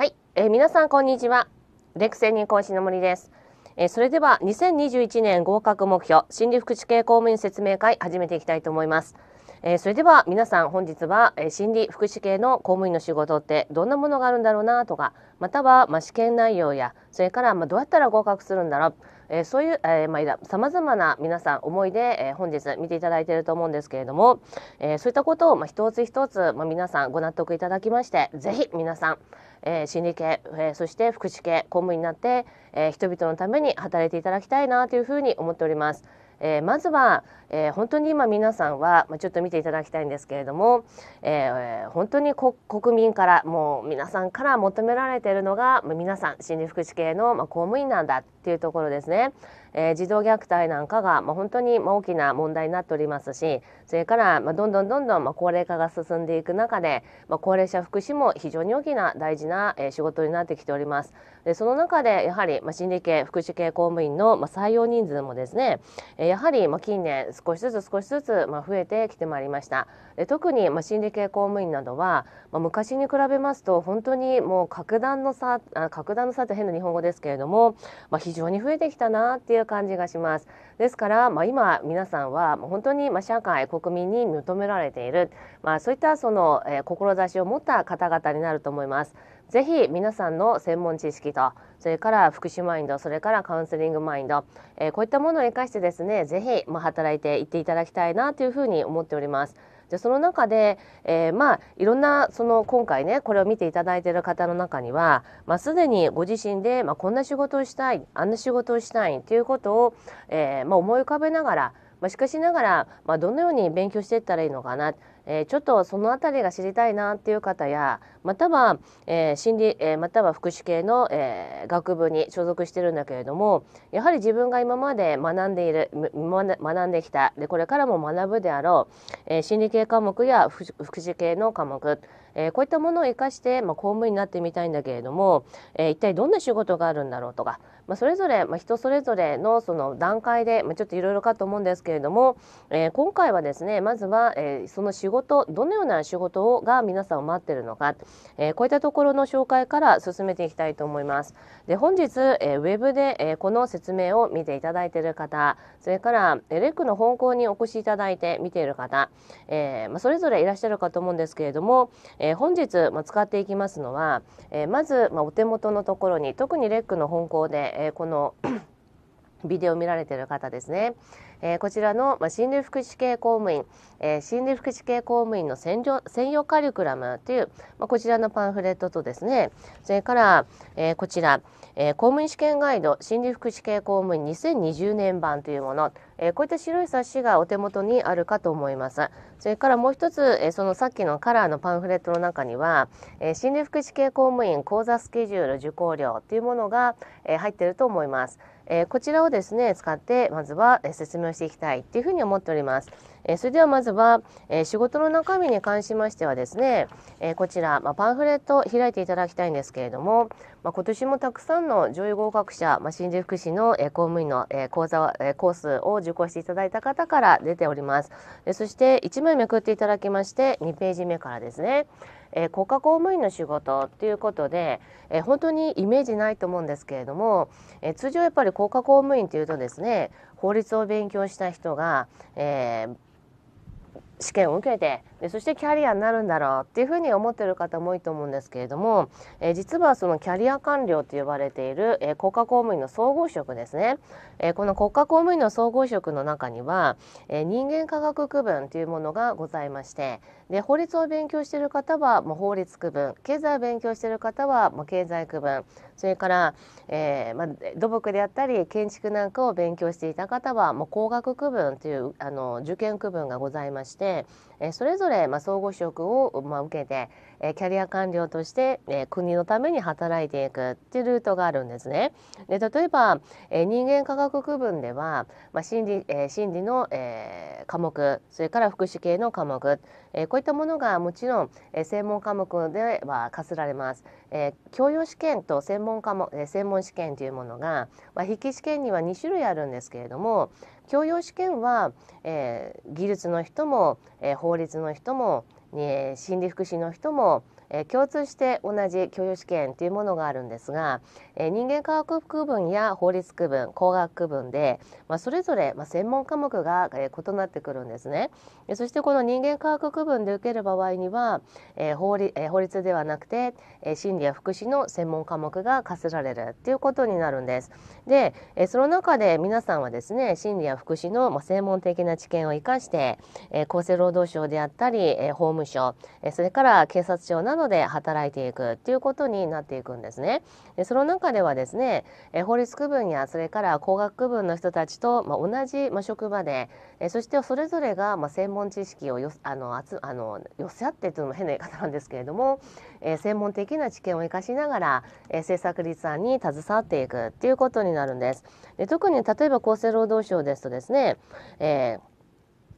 はい、えー、皆さんこんにちは。レクセニー講師の森です。えー、それでは2021年合格目標心理福祉系公務員説明会始めていきたいと思います。えー、それでは皆さん本日は、え心理福祉系の公務員の仕事ってどんなものがあるんだろうなとかまたは、まあ、試験内容やそれから、まあ、どうやったら合格するんだろう、えー、そういう、えーまあ、さまざまな皆さん思いで、えー、本日見ていただいていると思うんですけれども、えー、そういったことを、まあ、一つ一つ、まあ、皆さんご納得いただきましてぜひ皆さん、えー、心理系、えー、そして福祉系公務員になって、えー、人々のために働いていただきたいなというふうに思っております。えー、まずは、えー、本当に今皆さんは、まあ、ちょっと見ていただきたいんですけれども、えー、本当に国民からもう皆さんから求められているのが、まあ、皆さん心理福祉系の、まあ、公務員なんだっていうところですね、え児童虐待なんかが、まあ、本当に、まあ、大きな問題になっておりますしそれから、まあ、どんどんどんどん、まあ、高齢化が進んでいく中で、まあ、高齢者福祉も非常に大きな大事な、えー、仕事になってきております。でその中でやはり、まあ、心理系福祉系公務員の、まあ、採用人数もですね、えー、やはり、まあ、近年少しずつ少しずつ、まあ、増えてきてまいりました。で特に、まあ、心理系公務員などは、まあ、昔に比べますと本当にもう格段の差あ格段の差って変な日本語ですけれども、まあ、非常に増えてきたなっていう感じがします。ですから、まあ、今皆さんは本当にま社会国民に認められている、まあ、そういったその、え志を持った方々になると思います。ぜひ皆さんの専門知識とそれから福祉マインドそれからカウンセリングマインド、えー、こういったものを生かしてですねぜひ、ま働いていっていただきたいなというふうに思っております。でその中で、えー、まあいろんなその今回ねこれを見ていただいている方の中には、まあ、すでにご自身で、まあ、こんな仕事をしたいあんな仕事をしたいということを、えーまあ、思い浮かべながら、まあ、しかしながら、まあ、どのように勉強していったらいいのかなえー、ちょっとその辺りが知りたいなっていう方やまたは、えー、心理、えー、または福祉系の、え学部に所属してるんだけれどもやはり自分が今まで学んでいる学んできたでこれからも学ぶであろう、え心理系科目や福祉系の科目えー、こういったものを生かして、まあ、公務員になってみたいんだけれども、えー、一体どんな仕事があるんだろうとか、まあ、それぞれ、まあ、人それぞれのその段階で、まあ、ちょっといろいろかと思うんですけれども、えー、今回はですねまずは、えー、その仕事どのような仕事をが皆さんを待ってるのか、えー、こういったところの紹介から進めていきたいと思います。で本日、えー、ウェブで、えー、この説明を見ていただいている方それからレックの本校にお越しいただいて見ている方、えーまあ、それぞれいらっしゃるかと思うんですけれども、えー、本日、ま使っていきますのは、えー、まず、まお手元のところに特にレックの本校で、えー、この ビデオを見られてる方ですね、えー、こちらの、ま心理福祉系公務員、えー、心理福祉系公務員の専用専用カリクラムという、まあ、こちらのパンフレットとですねそれから、えー、こちら、えー、公務員試験ガイド心理福祉系公務員2020年版というもの、えー、こういった白い冊子がお手元にあるかと思います。それからもう一つ、えー、そのさっきのカラーのパンフレットの中には、え心理福祉系公務員講座スケジュール受講料というものが、え入っていると思います。えこちらをですね、使って、まずは説明をしていきたいっていうふうに思っております。えそれではまずは、え仕事の中身に関しましてはですね、えこちら、まパンフレットを開いていただきたいんですけれども、ま今年もたくさんの上位合格者、ま新宿福祉の、え公務員の、え講座、えコースを受講していただいた方から出ております。えそして、1枚めくっていただきまして、2ページ目からですね、えー、国家公務員の仕事っていうことで、えー、本当にイメージないと思うんですけれども、えー、通常やっぱり国家公務員というとですね法律を勉強した人が、えー、試験を受けてでそしてキャリアになるんだろうっていうふうに思ってる方も多いと思うんですけれども、えー、実はそのキャリア官僚と呼ばれている、えー、国家公務員の総合職ですね、えー、この国家公務員の総合職の中には、え人間科学区分というものがございましてで法律を勉強している方はま法律区分経済を勉強している方はま経済区分それから、えまあ、土木であったり建築なんかを勉強していた方はまう工学区分というあの受験区分がございまして、えそれぞれれ、まあ、総合職を、まあ、受けて、えキャリア官僚として、え国のために働いていくっていうルートがあるんですね。で例えば、え人間科学区分では、まあ、心理、え心理の、え科目それから福祉系の科目、えこういったものがもちろん、え専門科目では課せられます。え教養試験と専門科も、え専門試験というものが、まあ、筆記試験には2種類あるんですけれども、教養試験は、えー、技術の人も、えー、法律の人も、えー、心理福祉の人も、え共通して同じ教養試験というものがあるんですが、え人間科学区分や法律区分工学区分で、まあ、それぞれ、まあ、専門科目が、え異なってくるんですね、えそしてこの人間科学区分で受ける場合には、え法律え法律ではなくて、え心理や福祉の専門科目が課せられるということになるんですで、えその中で皆さんはですね心理や福祉の、まあ、専門的な知見を生かして、え厚生労働省であったり、え法務省、えそれから警察庁などどで働いていくっていうことになっていくんですね。でその中ではですね、え法律区分やそれから工学区分の人たちと、まあ、同じ、まあ、職場で、えそしてそれぞれが、まあ、専門知識をよあのあつあの寄せ合ってというのも変な言い方なんですけれども、え専門的な知見を生かしながら、え政策立案に携わっていくっていうことになるんです。で特に例えば厚生労働省ですとですね、えー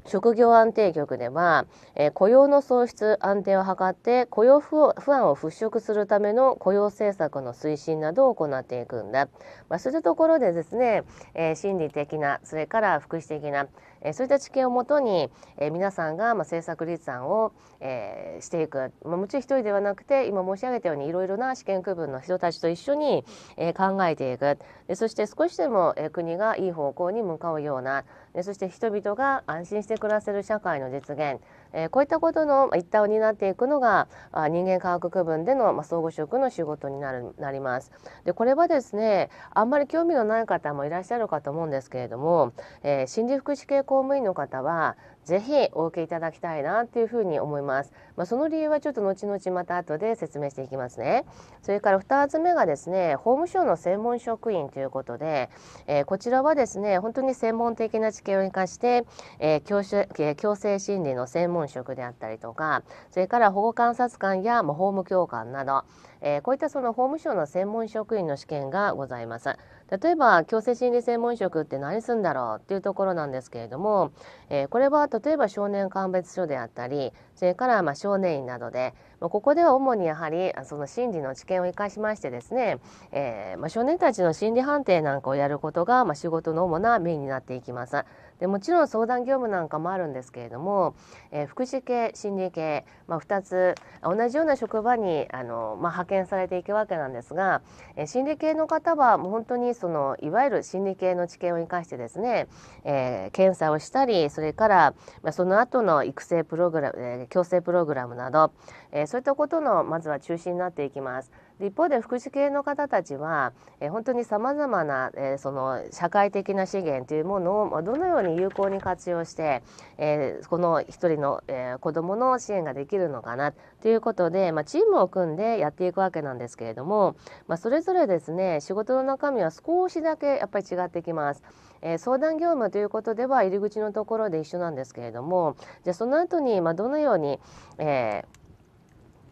職業安定局では、え雇用の創出安定を図って雇用不安を払拭するための雇用政策の推進などを行っていくんだ、まあ、そういうところでですね、え心理的なそれから福祉的なえそういった知見をもとに、え皆さんが、ま政策立案を、えしていく、まもちろん一人ではなくて今申し上げたようにいろいろな試験区分の人たちと一緒に、え考えていくでそして少しでも、え国がいい方向に向かうようなでそして人々が安心して暮らせる社会の実現えー、こういったことの一端を担っていくのが人間科学区分での、ま総合職の仕事になるなります。でこれはですねあんまり興味のない方もいらっしゃるかと思うんですけれども、えー、心理福祉系公務員の方はぜひお受けいただきたいなというふうに思います。まあ、その理由はちょっと後々また後で説明していきますね。それから2つ目がですね、法務省の専門職員ということで、えー、こちらはですね、本当に専門的な知見を生かして、えー強制え強制心理の専門職であったりとか、それから保護観察官や法務教官など、えー、こういったその法務省の専門職員の試験がございます。例えば強制心理専門職って何すんだろうっていうところなんですけれども、えー、これは例えば少年鑑別所であったりそれからまあ少年院などでここでは主にやはりその心理の知見を生かしましてですね、えー、まあ少年たちの心理判定なんかをやることがまあ仕事の主なメインになっていきます。でもちろん相談業務なんかもあるんですけれども、えー、福祉系心理系、まあ、2つ同じような職場にあの、まあ、派遣されていくわけなんですが、えー、心理系の方はもう本当にそのいわゆる心理系の知見を生かしてですね、えー、検査をしたりそれから、まあ、その後の育成プログラム、えー、矯正プログラムなど、えー、そういったことのまずは中心になっていきます。一方で福祉系の方たちは、えー、本当にさまざまな、えー、その社会的な資源というものをどのように有効に活用して、えー、この一人の、えー、子どもの支援ができるのかなということで、まあ、チームを組んでやっていくわけなんですけれども、まあ、それぞれですね仕事の中身は少しだけやっぱり違ってきます。えー、相談業務ということでは入り口のところで一緒なんですけれどもじゃあその後にまあどのように、えー、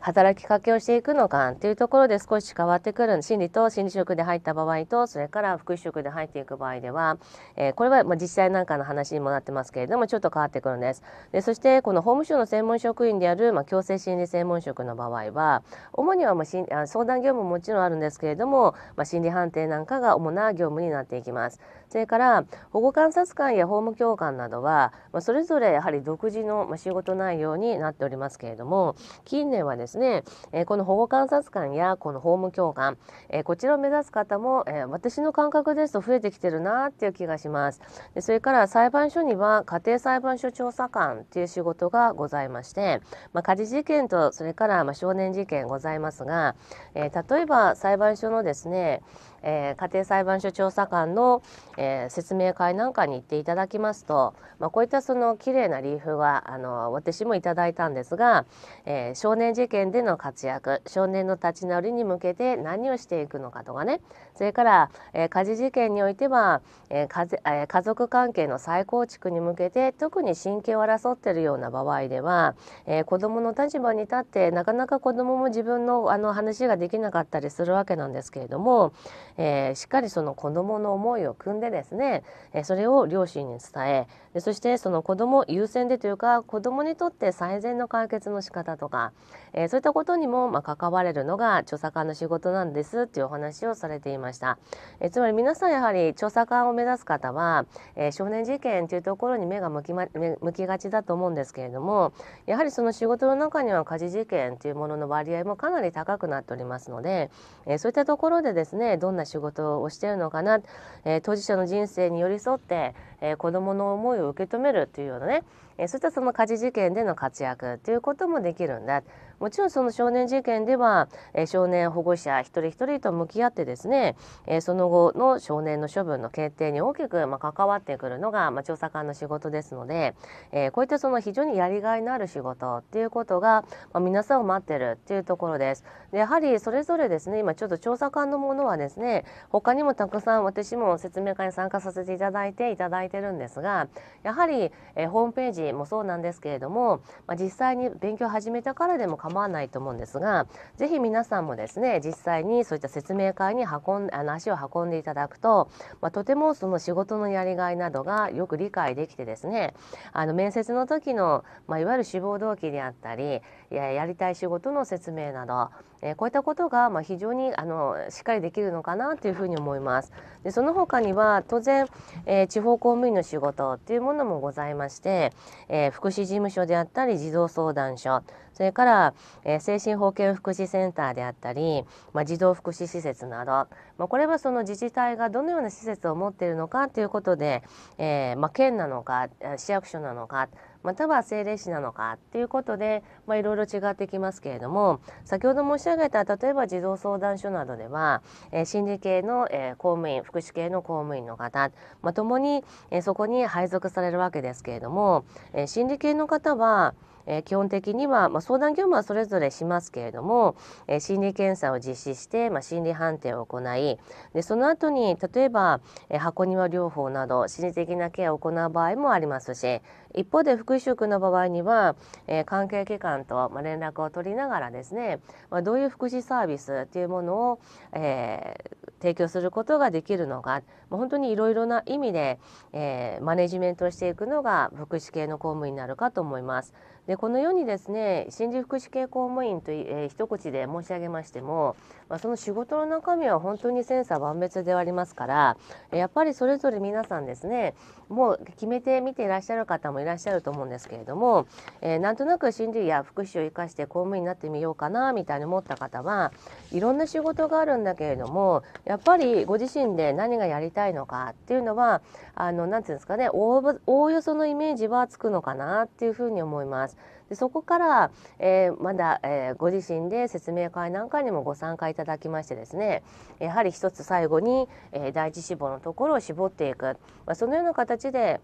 働きかけをしていくのかっていうところで少し変わってくる心理と心理職で入った場合とそれから福祉職で入っていく場合では、えー、これはまあ自治体なんかの話にもなってますけれどもちょっと変わってくるんです。でそしてこの法務省の専門職員である、まあ、強制心理専門職の場合は主にはまああ相談業務ももちろんあるんですけれども、まあ、心理判定なんかが主な業務になっていきます。それから保護観察官や法務教官などは、まあ、それぞれやはり独自のまあ仕事内容になっておりますけれども近年はですねですね、えー、この保護観察官やこの法務教官、えー、こちらを目指す方も、えー、私の感覚ですと増えてきてるなっていう気がしますでそれから裁判所には家庭裁判所調査官っていう仕事がございまして、まあ、事事件とそれからまあ少年事件ございますが、えー、例えば裁判所のですねえー、家庭裁判所調査官の、えー、説明会なんかに行っていただきますと、まあ、こういったその綺麗なリーフはあの私もいただいたんですが、えー、少年事件での活躍少年の立ち直りに向けて何をしていくのかとかねそれから、えー、家事事件においては、えーえー、家族関係の再構築に向けて特に親権を争っているような場合では、えー、子どもの立場に立ってなかなか子どもも自分のあの話ができなかったりするわけなんですけれども、えー、しっかりその子供の思いを汲んでですね、えそれを両親に伝えでそしてその子供優先でというか子供にとって最善の解決の仕方とか、えそういったことにもまあ関われるのが調査官の仕事なんですっていうお話をされていました、えつまり皆さんやはり調査官を目指す方は、え少年事件というところに目が向き,、ま、向きがちだと思うんですけれどもやはりその仕事の中には家事事件というものの割合もかなり高くなっておりますので、えそういったところでですねどんな仕事をしているのかな、えー、当事者の人生に寄り添って、えー、子どもの思いを受け止めるというようなね、えー、そういったその家事事件での活躍ということもできるんだもちろんその少年事件では、えー、少年保護者一人一人と向き合ってですね、えー、その後の少年の処分の決定に大きく、まあ、関わってくるのが、まあ、調査官の仕事ですので、えー、こういったその非常にやりがいのある仕事っていうことが、まあ、皆さんを待ってるっていうところです。でやはりそれぞれですね今ちょっと調査官のものはですね他にもたくさん私も説明会に参加させていただいていただいてるんですがやはり、えー、ホームページもそうなんですけれども、まあ、実際に勉強を始めたからでも構構わないと思うんですがぜひ皆さんもですね実際にそういった説明会に運んあの足を運んでいただくと、まあ、とてもその仕事のやりがいなどがよく理解できてですねあの面接の時の、まあ、いわゆる志望動機であったりやりたい仕事の説明など、えー、こういったことがまあ非常にあのしっかりできるのかなというふうに思います。でその他には当然、えー、地方公務員の仕事っていうものもございまして、えー、福祉事務所であったり児童相談所それから、えー、精神保健福祉センターであったり、まあ、児童福祉施設など、まあ、これはその自治体がどのような施設を持っているのかということで、えーまあ、県なのか市役所なのかまたは精霊視なのかっていうことで、いろいろ違ってきますけれども先ほど申し上げた例えば児童相談所などでは、えー、心理系の、えー、公務員福祉系の公務員の方、まあ、に、えー、そこに配属されるわけですけれども、えー、心理系の方はえ基本的には、まあ、相談業務はそれぞれしますけれども、えー、心理検査を実施して、まあ、心理判定を行いでその後に例えば、えー、箱庭療法など心理的なケアを行う場合もありますし一方で福祉職の場合には、えー、関係機関と、まあ、連絡を取りながらですね、まあ、どういう福祉サービスというものを、えー、提供することができるのか、まあ、本当にいろいろな意味で、えー、マネジメントしていくのが福祉系の公務員になるかと思います。でこのようにですね心理福祉系公務員とい、えー、一口で申し上げましても、まあ、その仕事の中身は本当に千差万別でありますからやっぱりそれぞれ皆さんですねもう決めてみていらっしゃる方もいらっしゃると思うんですけれども、えー、なんとなく心理や福祉を生かして公務員になってみようかなみたいに思った方はいろんな仕事があるんだけれどもやっぱりご自身で何がやりたいのかっていうのはあのなんていうんですかねおおよそのイメージはつくのかなっていうふうに思います。でそこから、えー、まだ、えー、ご自身で説明会なんかにもご参加いただきましてですねやはり一つ最後に、えー、第一志望のところを絞っていく、まあ、そのような形で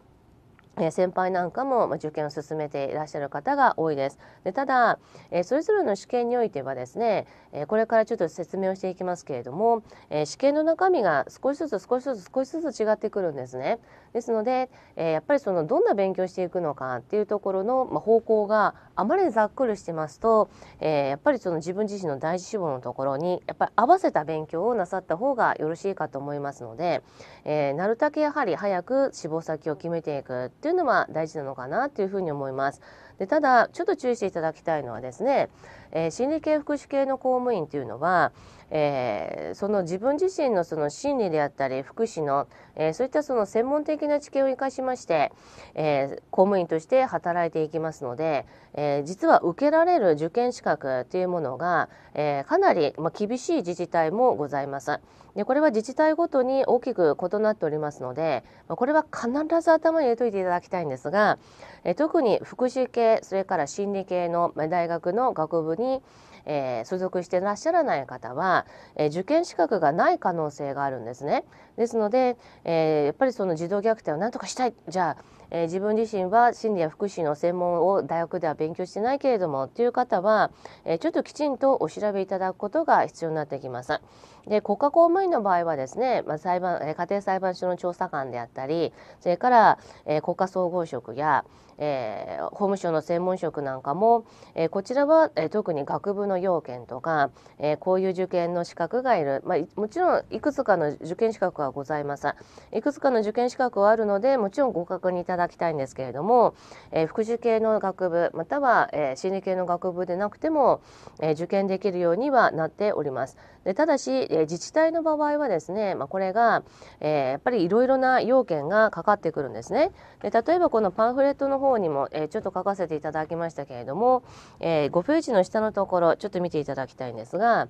え先輩なんかも受験を進めていらっしゃる方が多いです。でただ、えそれぞれの試験においてはですね、えこれからちょっと説明をしていきますけれども、え試験の中身が少しずつ少しずつ少しずつ違ってくるんですね。ですので、えー、やっぱりそのどんな勉強していくのかっていうところの、まあ、方向があまりざっくりしてますと、えー、やっぱりその自分自身の第一志望のところにやっぱり合わせた勉強をなさった方がよろしいかと思いますので、えー、なるだけやはり早く志望先を決めていくっていうのは大事なのかなというふうに思います。でただちょっと注意していただきたいのはですねえー、心理系福祉系の公務員というのは、えー、その自分自身のその心理であったり福祉の、えー、そういったその専門的な知見を生かしまして、えー、公務員として働いていきますので、えー、実は受けられる受験資格というものが、えー、かなり、まあ、厳しい自治体もございます。でこれは自治体ごとに大きく異なっておりますので、まあ、これは必ず頭に入れといていただきたいんですが、え特に福祉系それから心理系の大学の学部にに、えー、所属してらっしゃらない方は、えー、受験資格がない可能性があるんですね。ですので、えー、やっぱりその児童虐待をなんとかしたいじゃあえー、自分自身は心理や福祉の専門を大学では勉強してないけれどもっていう方は、えー、ちょっときちんとお調べいただくことが必要になってきます。で国家公務員の場合はですね、まあ、裁判家庭裁判所の調査官であったりそれから、えー、国家総合職や、えー、法務省の専門職なんかも、えー、こちらは、えー、特に学部の要件とか、えー、こういう受験の資格がいる、まあ、もちろんいくつかの受験資格はございますいくつかの受験資格はあるのでもちろん合格に至ただきたいんですけれども、えー、福祉系の学部または、えー、心理系の学部でなくても、えー、受験できるようにはなっております。でただし、えー、自治体の場合はですね、まあ、これが、えー、やっぱりいろいろな要件がかかってくるんですね。で例えばこのパンフレットの方にも、えー、ちょっと書かせていただきましたけれども、えー、5ページの下のところちょっと見ていただきたいんですが、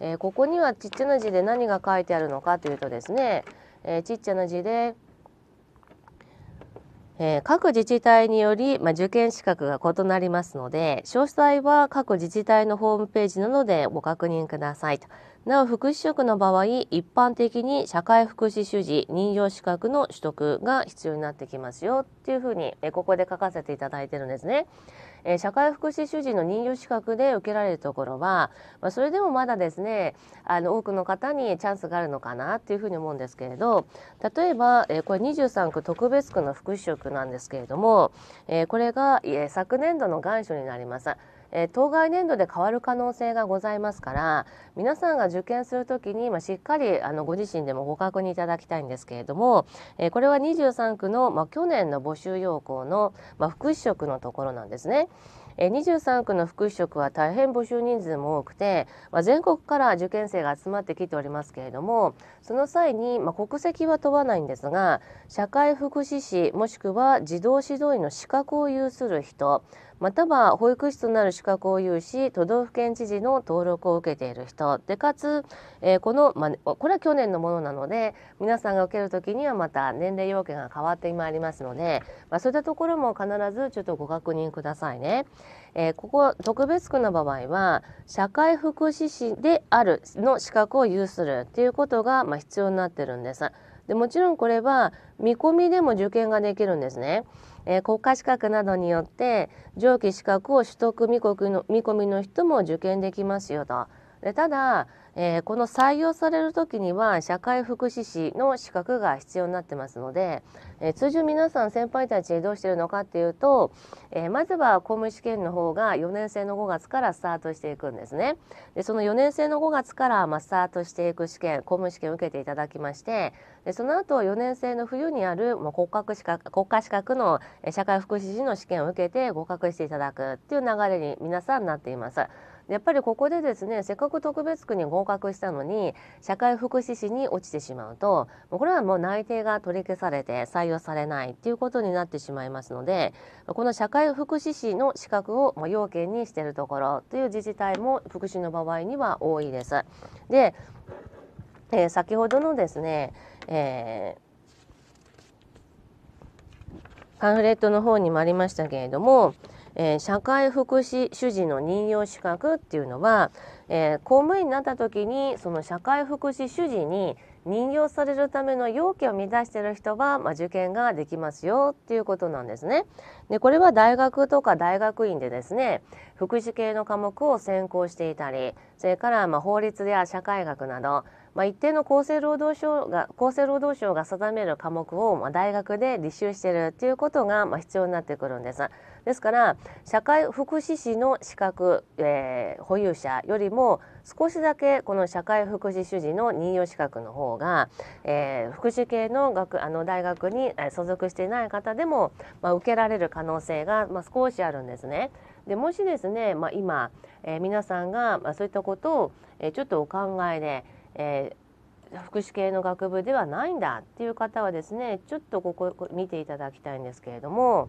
えー、ここにはちっちゃな字で何が書いてあるのかというとですね、えー、ちっちゃな字でえー、各自治体により、まあ、受験資格が異なりますので、詳細は各自治体のホームページなどでご確認くださいと。なお、福祉職の場合、一般的に社会福祉主事任用資格の取得が必要になってきますよっていうふうに、えここで書かせていただいてるんですね。えー、社会福祉主人の任用資格で受けられるところは、まあ、それでもまだですねあの多くの方にチャンスがあるのかなっていうふうに思うんですけれど例えば、えー、これ23区特別区の福祉職なんですけれども、えー、これが、えー、昨年度の願書になります。えー、当該年度で変わる可能性がございますから皆さんが受験するときに、まあ、しっかりあのご自身でもご確認いただきたいんですけれども、えー、これは23区の、まあ、去年の募集要項の、まあ、職のところなんですね。23区の福祉職は大変募集人数も多くて、まあ、全国から受験生が集まってきておりますけれどもその際に、まあ、国籍は問わないんですが社会福祉士もしくは児童指導員の資格を有する人または保育士となる資格を有し都道府県知事の登録を受けている人でかつ、えー、この、まこれは去年のものなので皆さんが受ける時にはまた年齢要件が変わってまいりますので、まあ、そういったところも必ずちょっとご確認くださいね。えー、ここ特別区の場合は社会福祉士であるの資格を有するっていうことが、まあ、必要になってるんです。でもちろんこれは見込みでも受験ができるんですね。えー、国家資格などによって上記資格を取得見込みの見込みの人も受験できますよと。でただえー、この採用される時には社会福祉士の資格が必要になってますので、えー、通常皆さん先輩たちどうしてるのかっていうと、えー、まずは公務試験の方が4年生の5月からスタートしていくんですね。でその4年生の5月から、まあ、スタートしていく試験公務試験を受けていただきましてでその後4年生の冬にある、国家資格国家資格の社会福祉士の試験を受けて合格していただくっていう流れに皆さんなっています。やっぱりここでですねせっかく特別区に合格したのに社会福祉士に落ちてしまうとこれはもう内定が取り消されて採用されないっていうことになってしまいますのでこの社会福祉士の資格を要件にしているところという自治体も福祉の場合には多いです。で、えー、先ほどのですね、えーパンフレットの方にもありましたけれども、えー、社会福祉主事の任用資格っていうのは、えー、公務員になった時にその社会福祉主事に任用されるための要件を満たしている人は、まあ、受験ができますよっていうことなんですね。でこれは大学とか大学院でですね福祉系の科目を専攻していたりそれからまあ法律や社会学などまあ、一定の厚生労働省が厚生労働省が定める科目を、まあ、大学で履修しているということが、まあ、必要になってくるんです。ですから社会福祉士の資格、えー、保有者よりも少しだけこの社会福祉主事の任用資格の方が、えー、福祉系の学あの大学に所属していない方でも、まあ、受けられる可能性が、まあ、少しあるんですね。でもしですね、まあ、今、えー、皆さんが、まあ、そういったことを、えー、ちょっとお考えでえー、福祉系の学部ではないんだっていう方はですねちょっとここ見ていただきたいんですけれども、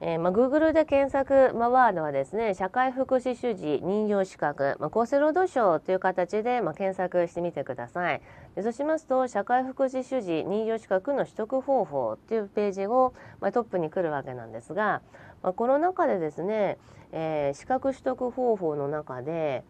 えーまあ、Google で検索、まあ、ワードはですね社会福祉主事任用資格、まあ、厚生労働省という形で、まあ、検索してみてくださいでそうしますと社会福祉主事任用資格の取得方法っていうページを、まあ、トップに来るわけなんですが、まあ、この中でですね、えー、資格取得方法の中で、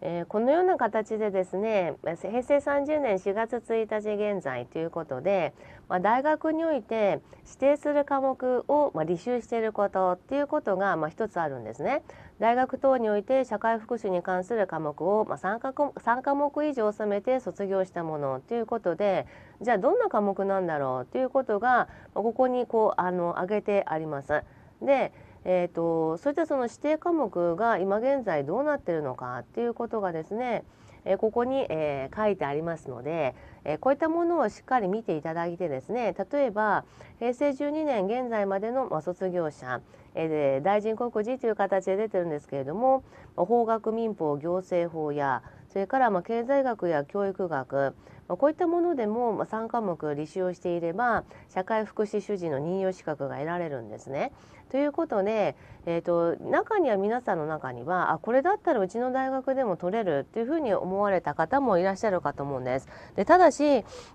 えー、このような形でですね平成30年4月1日現在ということで、まあ、大学において指定する科目を、まあ、履修していることっていうことが、まあ、一つあるんですね。大学等において社会福祉に関する科目を、まあ、3, 科3科目以上収めて卒業したものということでじゃあどんな科目なんだろうということが、まあ、ここにこうあの挙げてあります。でえーと、そういったその指定科目が今現在どうなってるのかっていうことがですね、えここに、え書いてありますので、えこういったものをしっかり見ていただいてですね例えば平成12年現在までの、ま卒業者、え大臣告示という形で出てるんですけれども法学民法行政法やそれからま経済学や教育学こういったものでも3科目履修をしていれば社会福祉主事の任用資格が得られるんですね。ということでえーと、中には皆さんの中にはあこれだったらうちの大学でも取れるっていうふうに思われた方もいらっしゃるかと思うんです。でただし、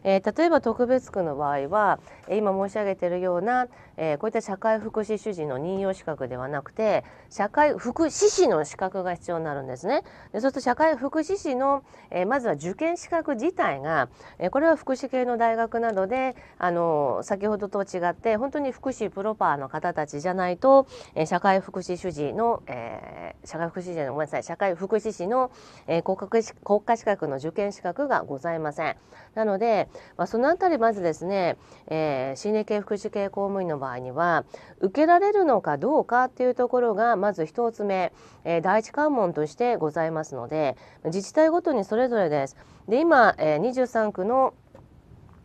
えー、例えば特別区の場合は今申し上げているような、えー、こういった社会福祉主事の任用資格ではなくて社会福祉士の資格が必要になるんですね。でそうすると社会福祉士の、えー、まずは受験資格自体が、えこれは福祉系の大学などで、あの先ほどと違って本当に福祉プロパーの方たちじゃないと、え社会福祉主事の、えー、社会福祉士のごめんなさい社会福祉士の、えー、国家国家資格の受験資格がございません。なので、まあ、そのあたりまずですね、えー、心理系福祉系公務員の場合には受けられるのかどうかっていうところがまず一つ目、えー、第一関門としてございますので自治体ごとにそれぞれです。で今、えー、23区の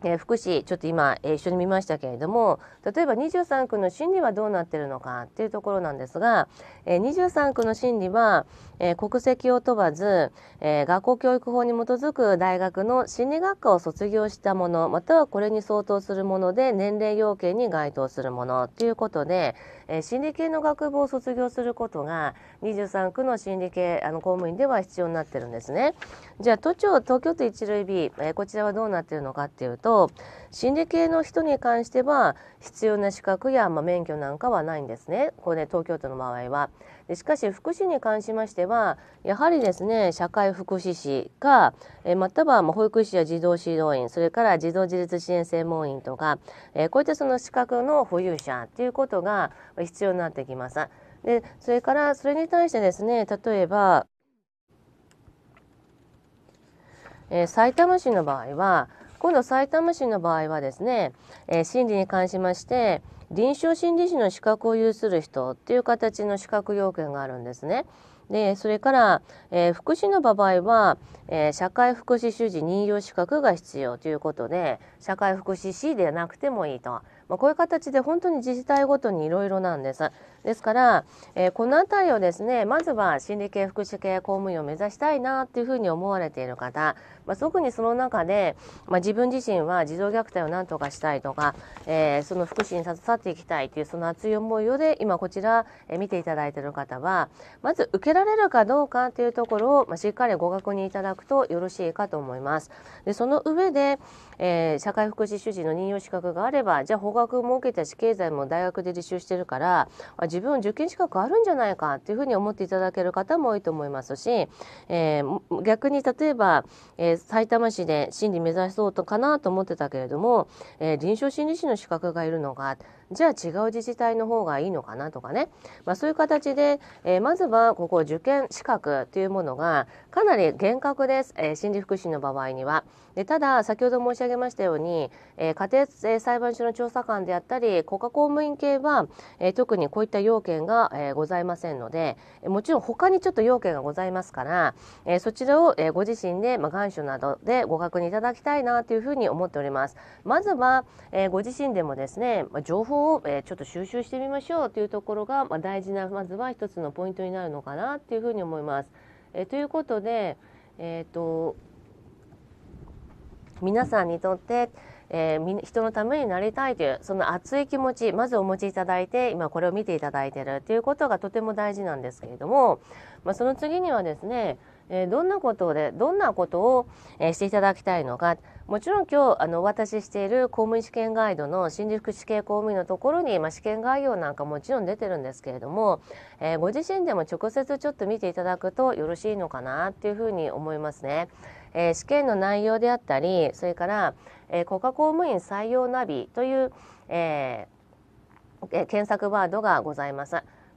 えー、福祉ちょっと今、えー、一緒に見ましたけれども例えば23区の審理はどうなってるのかっていうところなんですが、えー、23区の審理は、えー、国籍を問わず、えー、学校教育法に基づく大学の心理学科を卒業したものまたはこれに相当するもので年齢要件に該当するものということでえー、心理系の学部を卒業することが23区の心理系あの公務員では必要になってるんですね。じゃあ都庁東京都一類 B、えー、こちらはどうなってるのかっていうと心理系の人に関しては必要な資格や、まあ、免許なんかはないんですね。これ、東京都の場合は。しかし福祉に関しましてはやはりですね社会福祉士か、えまたは保育士や児童指導員それから児童自立支援専門員とか、えこういったその資格の保有者ということが必要になってきます。でそれからそれに対してですね例えば、えー、埼玉市の場合は今度埼玉市の場合はですね、えー、審理に関しまして、臨床心理士の資格を有する人っていう形の資格要件があるんですね。でそれから、えー、福祉の場合は、えー、社会福祉主事任用資格が必要ということで社会福祉士でなくてもいいと、まあ、こういう形で本当に自治体ごとにいろいろなんですですから、えー、この辺りをですねまずは心理系福祉系公務員を目指したいなっていうふうに思われている方まあ、特にその中で、まあ、自分自身は児童虐待を何とかしたいとか、えー、その福祉に携わっていきたいというその熱い思いをで今こちら、えー、見ていただいている方はまず受けられるかどうかというところを、まあ、しっかりご確認いただくとよろしいかと思います。でその上で、えー、社会福祉主事の任用資格があればじゃあ法学も受けたし経済も大学で履修してるからまあ、自分受験資格あるんじゃないかというふうに思っていただける方も多いと思いますし、えー、逆に例えば、えーさい埼玉市で心理目指そうとかなと思ってたけれども、えー、臨床心理士の資格がいるのがじゃあ違う自治体の方がいいのかなとかね、まあ、そういう形で、えー、まずはここ受験資格というものがかなり厳格です、えー、心理福祉の場合には。でただ先ほど申し上げましたように、えー、家庭裁判所の調査官であったり国家公務員系は、えー、特にこういった要件が、えー、ございませんのでもちろん他にちょっと要件がございますから、えー、そちらを、えー、ご自身で、まあ、願書などでご確認いただきたいなというふうに思っております。まずは、えー、ご自身でもですね情報を、えちょっと収集してみましょうというところが、ま大事なまずは一つのポイントになるのかなっていうふうに思います。えということで、えーと、皆さんにとってえー、人のためになりたいというその熱い気持ちまずお持ちいただいて今これを見ていただいてるということがとても大事なんですけれども、まあ、その次にはですね、えどんなことでどんなことを、えしていただきたいのかもちろん今日あのお渡ししている公務員試験ガイドの新宿市系公務員のところに、まあ、試験概要なんかもちろん出てるんですけれども、えー、ご自身でも直接ちょっと見ていただくとよろしいのかなっていうふうに思いますね。えー、試験の内容であったりそれから、えー、国家公務員採用ナビという、えー、検索ワードがございます。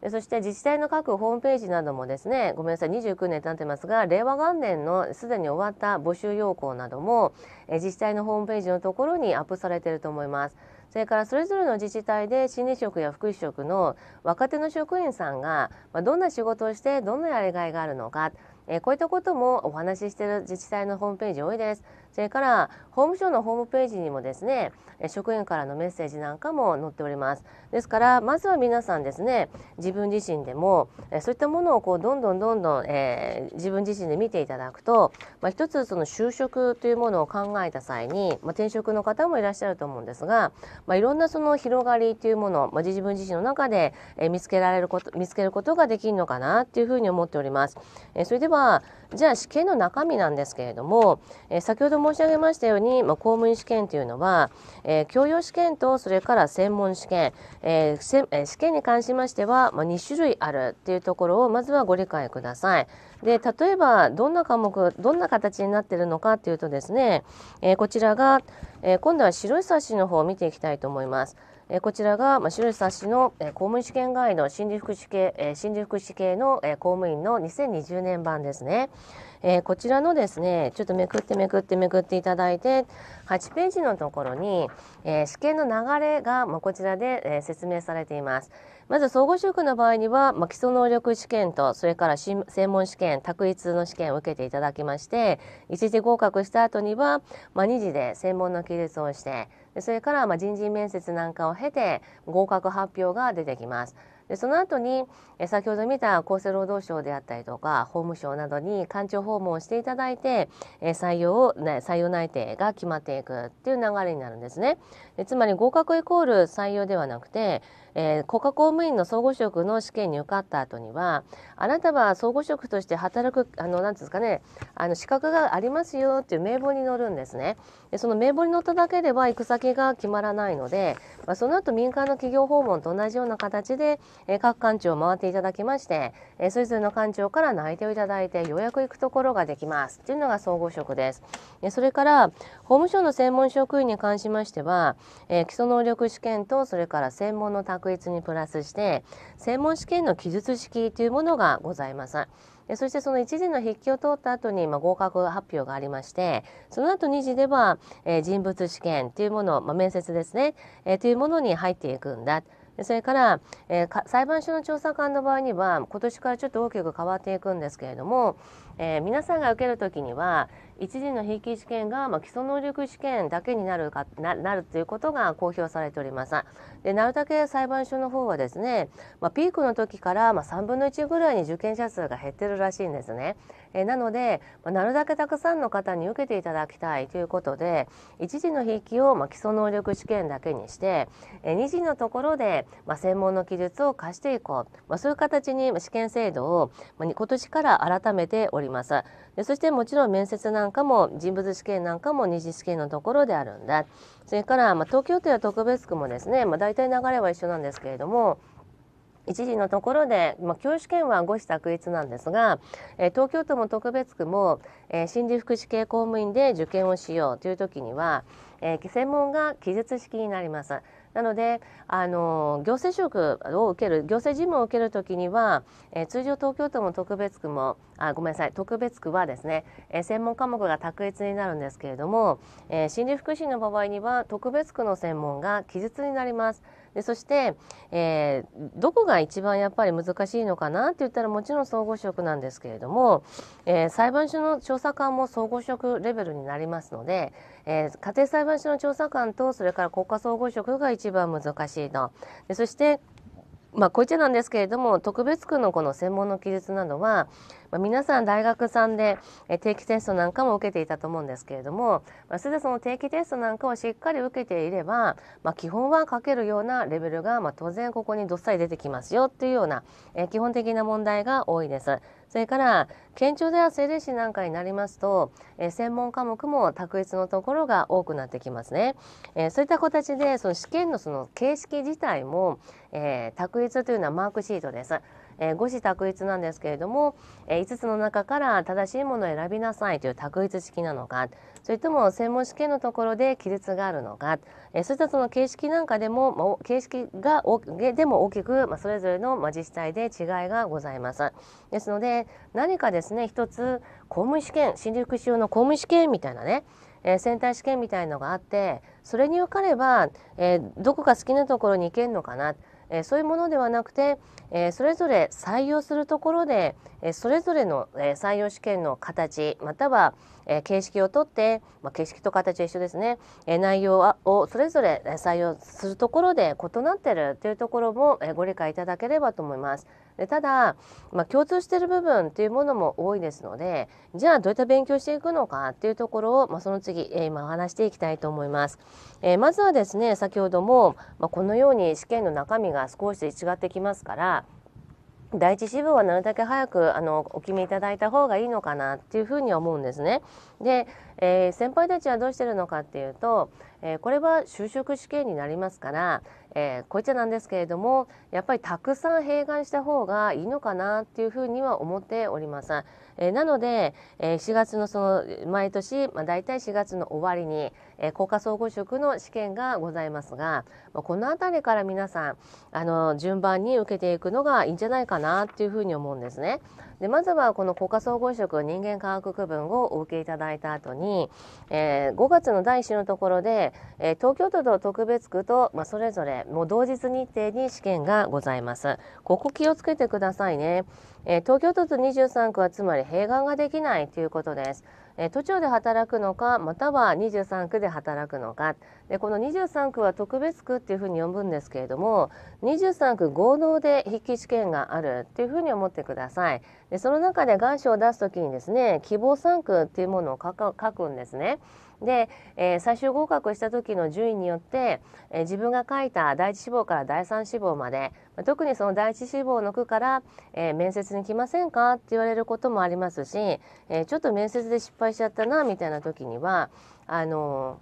そして自治体の各ホームページなどもですね、ごめんなさい、29年経ってますが、令和元年のすでに終わった募集要項なども、え自治体のホームページのところにアップされていると思います。それからそれぞれの自治体で心理職や福祉職の若手の職員さんが、まどんな仕事をしてどんなやりがいがあるのかえこういったこともお話ししている自治体のホームページ多いです。それから法務省のホームページにもですね職員からのメッセージなんかも載っております。ですからまずは皆さんですね自分自身でもそういったものをこうどんどんどんどん、えー、自分自身で見ていただくと、まあ、一つその就職というものを考えた際に、まあ、転職の方もいらっしゃると思うんですが、まあ、いろんなその広がりというもの、まあ、自分自身の中で見つけられること見つけることができるのかなというふうに思っております。えそれでは、じゃあ試験の中身なんですけれども、えー、先ほど申し上げましたように、まあ、公務員試験というのは、えー、教養試験とそれから専門試験、えーえー、試験に関しましては、まあ、2種類あるっていうところをまずはご理解ください。で、例えばどんな科目、どんな形になっているのかっていうとですね、えー、こちらが、えー、今度は白い冊子の方を見ていきたいと思います。えこちらが、まあ、白石氏の、え公務員試験外の心理福祉系、え心理福祉系の、え公務員の2020年版ですね。えこちらのですね、ちょっとめくってめくってめくっていただいて、8ページのところに、え試験の流れが、まあ、こちらで、え説明されています。まず、総合職の場合には、まあ、基礎能力試験と、それから専門試験、択一の試験を受けていただきまして、一時合格した後には、まあ、2次で専門の記述をして、それからま人事面接なんかを経て合格発表が出てきます。でその後に先ほど見た厚生労働省であったりとか法務省などに官庁訪問していただいて採用を、採用内定が決まっていくっていう流れになるんですね。えつまり合格イコール採用ではなくて、えー、国家公務員の総合職の試験に受かった後にはあなたは総合職として働くあのなんですかねあの資格がありますよっていう名簿に載るんですねでその名簿に載っただけでは行く先が決まらないので、まあ、その後民間の企業訪問と同じような形で、えー、各官庁を回っていただきまして、えー、それぞれの官庁から内定をいただいてようやく行くところができますっていうのが総合職ですでそれから法務省の専門職員に関しましてはえー、基礎能力試験とそれから専門の択一にプラスして専門試験の記述式というものがございます。そしてその1次の筆記を通った後に、まあ、合格発表がありましてその後2次では、えー、人物試験というもの、まあ、面接ですね、えー、というものに入っていくんだ。それから、えー、裁判所の調査官の場合には今年からちょっと大きく変わっていくんですけれども、えー、皆さんが受ける時には一次の筆記試験が、まあ、基礎能力試験だけになるかななるということが公表されております。でなるだけ裁判所の方はですね、まあ、ピークの時から、まあ、3分の1ぐらいに受験者数が減ってるらしいんですね。えー、なので、まあ、なるだけたくさんの方に受けていただきたいということで一次の筆記を、まあ、基礎能力試験だけにして、えー、二次のところで、まあ、専門の記述を貸していこう、まあ、そういう形に試験制度を、まあ、今年から改めております。ますでそしてもちろん面接なんかも人物試験なんかも二次試験のところであるんだそれから、まあ、東京都や特別区もですね、まあ、大体流れは一緒なんですけれども一時のところで、まあ、教師権は五子択一なんですが、えー、東京都も特別区も、えー、心理福祉系公務員で受験をしようという時には、えー、専門が記述式になります。なのであの行政職を受ける行政事務を受けるときには、え通常東京都も特別区もあごめんなさい特別区はですね、え専門科目が卓越になるんですけれども、え心理福祉の場合には特別区の専門が記述になります。でそして、えー、どこが一番やっぱり難しいのかなって言ったらもちろん総合職なんですけれども、えー、裁判所の調査官も総合職レベルになりますので、えー、家庭裁判所の調査官とそれから国家総合職が一番難しいと。でそしてまあ、こういっちゃなんですけれども特別区のこの専門の記述などはまあ、皆さん大学さんで、え定期テストなんかも受けていたと思うんですけれども、まあ、すでその定期テストなんかをしっかり受けていれば、まあ、基本は書けるようなレベルが、まあ、当然ここにどっさり出てきますよっていうような、え基本的な問題が多いです。それから、県庁では政令士なんかになりますと、えー、専門科目も択一のところが多くなってきますね。えー、そういった形で、その試験のその形式自体も、えー、択一というのはマークシートです。えー、五子択一なんですけれども、えー、5つの中から正しいものを選びなさいという択一式なのかそれとも専門試験のところで記述があるのか、えー、そういったその形式なんかでも、まあ、形式がでも大きく、まあ、それぞれの、まあ、自治体で違いがございます。ですので何かですね一つ公務試験新宿用の公務試験みたいなねえー、センター試験みたいのがあってそれに受かれば、えー、どこか好きなところに行けるのかなえそういうものではなくて、えそれぞれ採用するところで、えそれぞれの、え採用試験の形または、え形式をとって、まあ、形式と形は一緒ですね、え内容をそれぞれ採用するところで異なっているというところも、えご理解いただければと思います。でただ、まあ、共通してる部分っていうものも多いですのでじゃあどういった勉強していくのかっていうところを、まあ、その次、えー、今話していきたいと思います。えー、まずはですね先ほども、まあ、このように試験の中身が少し違ってきますから第一志望はなるだけ早くあのお決めいただいた方がいいのかなっていうふうには思うんですね。で、えー、先輩たちはどうしてるのかっていうと、えー、これは就職試験になりますから、えー、こいつなんですけれどもやっぱりたくさん併願した方がいいのかなっていうふうには思っております。えー、なので、えー、4月のその毎年、まあ、大体4月の終わりに、えー、国家総合職の試験がございますが、まあ、この辺りから皆さんあの順番に受けていくのがいいんじゃないかなっていうふうに思うんですね。でまずはこの国家総合職人間科学区分をお受けいただいた後に、えー、5月の第1週のところで、えー、東京都と特別区と、まあ、それぞれもう同日日程に試験がございます。ここ気をつけてくださいね。えー、東京都と23区はつまり併願ができないということです。え都庁で働くのかまたは23区で働くのかでこの23区は特別区っていうふうに呼ぶんですけれども23区合同で筆記試験があるっていうふうに思ってくださいでその中で願書を出す時にですね希望3区っていうものを書くんですね。で、えー、最終合格した時の順位によって、えー、自分が書いた第一志望から第三志望まで、ま特にその第一志望の区から、えー、面接に来ませんかって言われることもありますし、えー、ちょっと面接で失敗しちゃったなみたいな時にはあの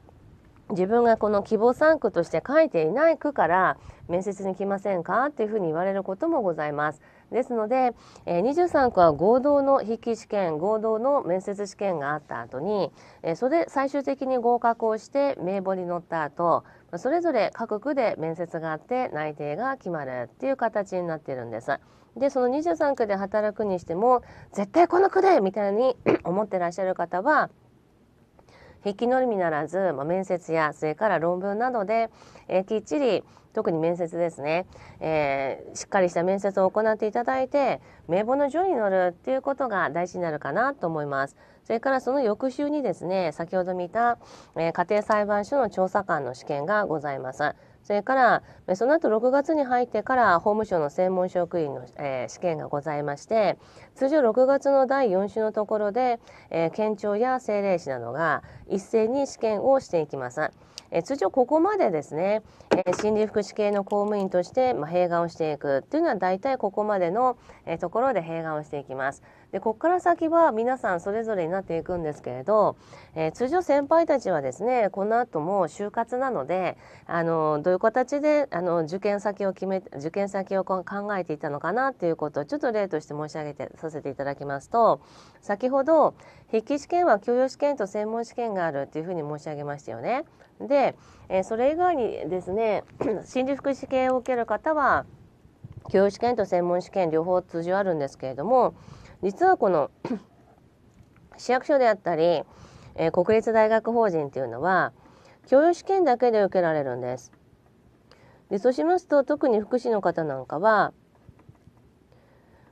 ー、自分がこの希望3区として書いていない区から面接に来ませんかっていうふうに言われることもございます。ですので、えー、23区は合同の筆記試験合同の面接試験があった後に、えー、それで最終的に合格をして名簿に載った後それぞれ各区で面接があって内定が決まるっていう形になってるんです。でその23区で働くにしても絶対この区でみたいに 思ってらっしゃる方は筆記のみならず、まあ、面接やそれから論文などで、えー、きっちり特に面接ですね、えー、しっかりした面接を行っていただいて名簿の順に乗るっていうことが大事になるかなと思います。それからその翌週にですね先ほど見た、えー、家庭裁判所の調査官の試験がございます。それからその後6月に入ってから法務省の専門職員の、えー、試験がございまして通常6月の第4週のところで、えー、県庁や政令士などが一斉に試験をしていきます。え通常ここまでですね、え心理福祉系の公務員として、ま併願をしていくというのは大体ここまでの、えところで併願をしていきます。でここから先は皆さんそれぞれになっていくんですけれど、えー、通常先輩たちはですねこの後も就活なのであのどういう形であの受験先を決め受験先を考えていたのかなっていうことをちょっと例として申し上げてさせていただきますと先ほど筆記試験は教養試験と専門試験があるっていうふうに申し上げましたよね。で、えー、それ以外にですね 心理福祉系を受ける方は教養試験と専門試験両方通常あるんですけれども実はこの 市役所であったり、えー、国立大学法人っていうのは教養試験だけで受けられるんです。でそうしますと特に福祉の方なんかは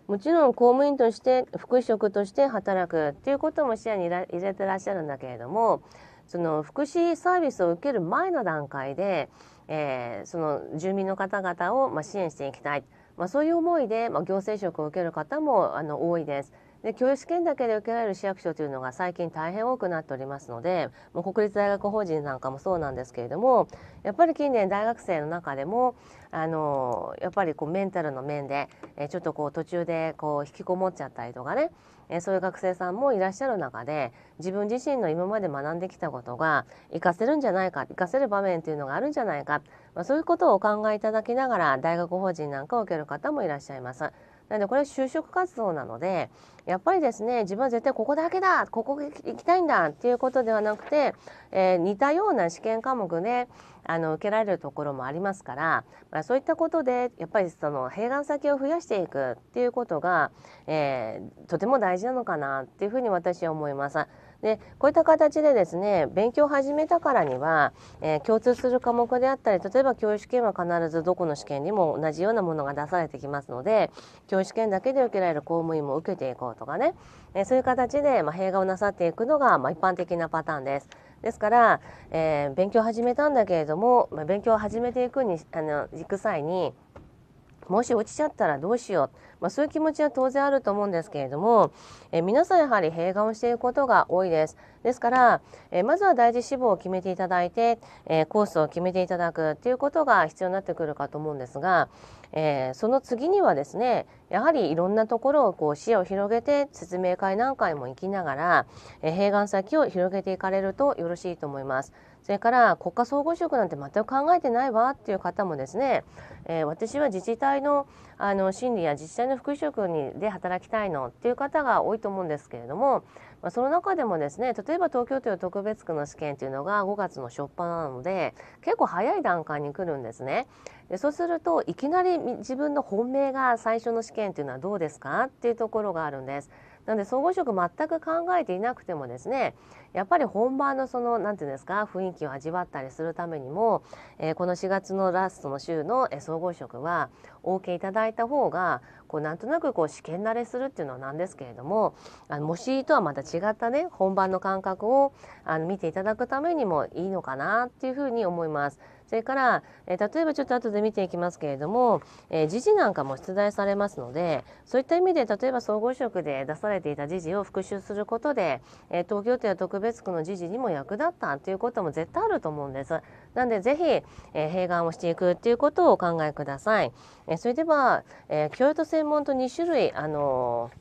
もちろん公務員として福祉職として働くっていうことも視野に入れてらっしゃるんだけれどもその福祉サービスを受ける前の段階で、えー、その住民の方々をまあ支援していきたいまあ、そういう思いで、まあ、行政職を受ける方もあの多いです。で教育試験だけで受けられる市役所というのが最近大変多くなっておりますのでもう国立大学法人なんかもそうなんですけれどもやっぱり近年大学生の中でもあのやっぱりこうメンタルの面でえちょっとこう途中でこう引きこもっちゃったりとかねえそういう学生さんもいらっしゃる中で自分自身の今まで学んできたことが活かせるんじゃないか活かせる場面というのがあるんじゃないかまあ、そういうことをお考えいただきながら大学法人なんかを受ける方もいらっしゃいます。なのでこれ就職活動なのでやっぱりですね自分は絶対ここだけだここ行きたいんだっていうことではなくて、えー、似たような試験科目であの受けられるところもありますから、まあ、そういったことでやっぱりその併願先を増やしていくっていうことが、えー、とても大事なのかなっていうふうに私は思います。でこういった形でですね勉強を始めたからには、えー、共通する科目であったり例えば教育試験は必ずどこの試験にも同じようなものが出されてきますので教育試験だけで受けられる公務員も受けていこうとかね、えー、そういう形で、まあ、併合をなさっていくのが、まあ、一般的なパターンです。ですから、えー、勉強を始めたんだけれども、まあ、勉強を始めていくにあの行く際にもし落ちちゃったらどうしよう、まあ、そういう気持ちは当然あると思うんですけれども、え皆さんやはり併願をしていることが多いです。ですから、えまずは第一志望を決めていただいて、えコースを決めていただくということが必要になってくるかと思うんですが、えー、その次にはですねやはりいろんなところをこう視野を広げて説明会何回も行きながら、えー、併願先を広げていかれるとよろしいと思います。それから国家総合職なんて全く考えてないわっていう方もですね、えー、私は自治体のあの心理や自治体の福祉職にで働きたいのっていう方が多いと思うんですけれども、まあ、その中でもですね例えば東京都の特別区の試験というのが5月の初っ端なので結構早い段階に来るんですね。でそうするといきなり自分の本命が最初の試験というのはどうですかっていうところがあるんです。なので総合職全く考えていなくてもですねやっぱり本番のその何て言うんですか雰囲気を味わったりするためにも、えー、この4月のラストの週の、え総合職はお受けいただいた方がこうなんとなくこう試験慣れするっていうのはなんですけれどもあの模試とはまた違ったね本番の感覚をあの見ていただくためにもいいのかなっていうふうに思います。それから、えー、例えばちょっと後で見ていきますけれども、えー、時事なんかも出題されますので、そういった意味で、例えば総合職で出されていた時事を復習することで、えー、東京都や特別区の時事にも役立ったということも絶対あると思うんです。なんで、ぜひ、えー、併願をしていくっていうことをお考えください。えー、それでは、えー、教専門と2種類あの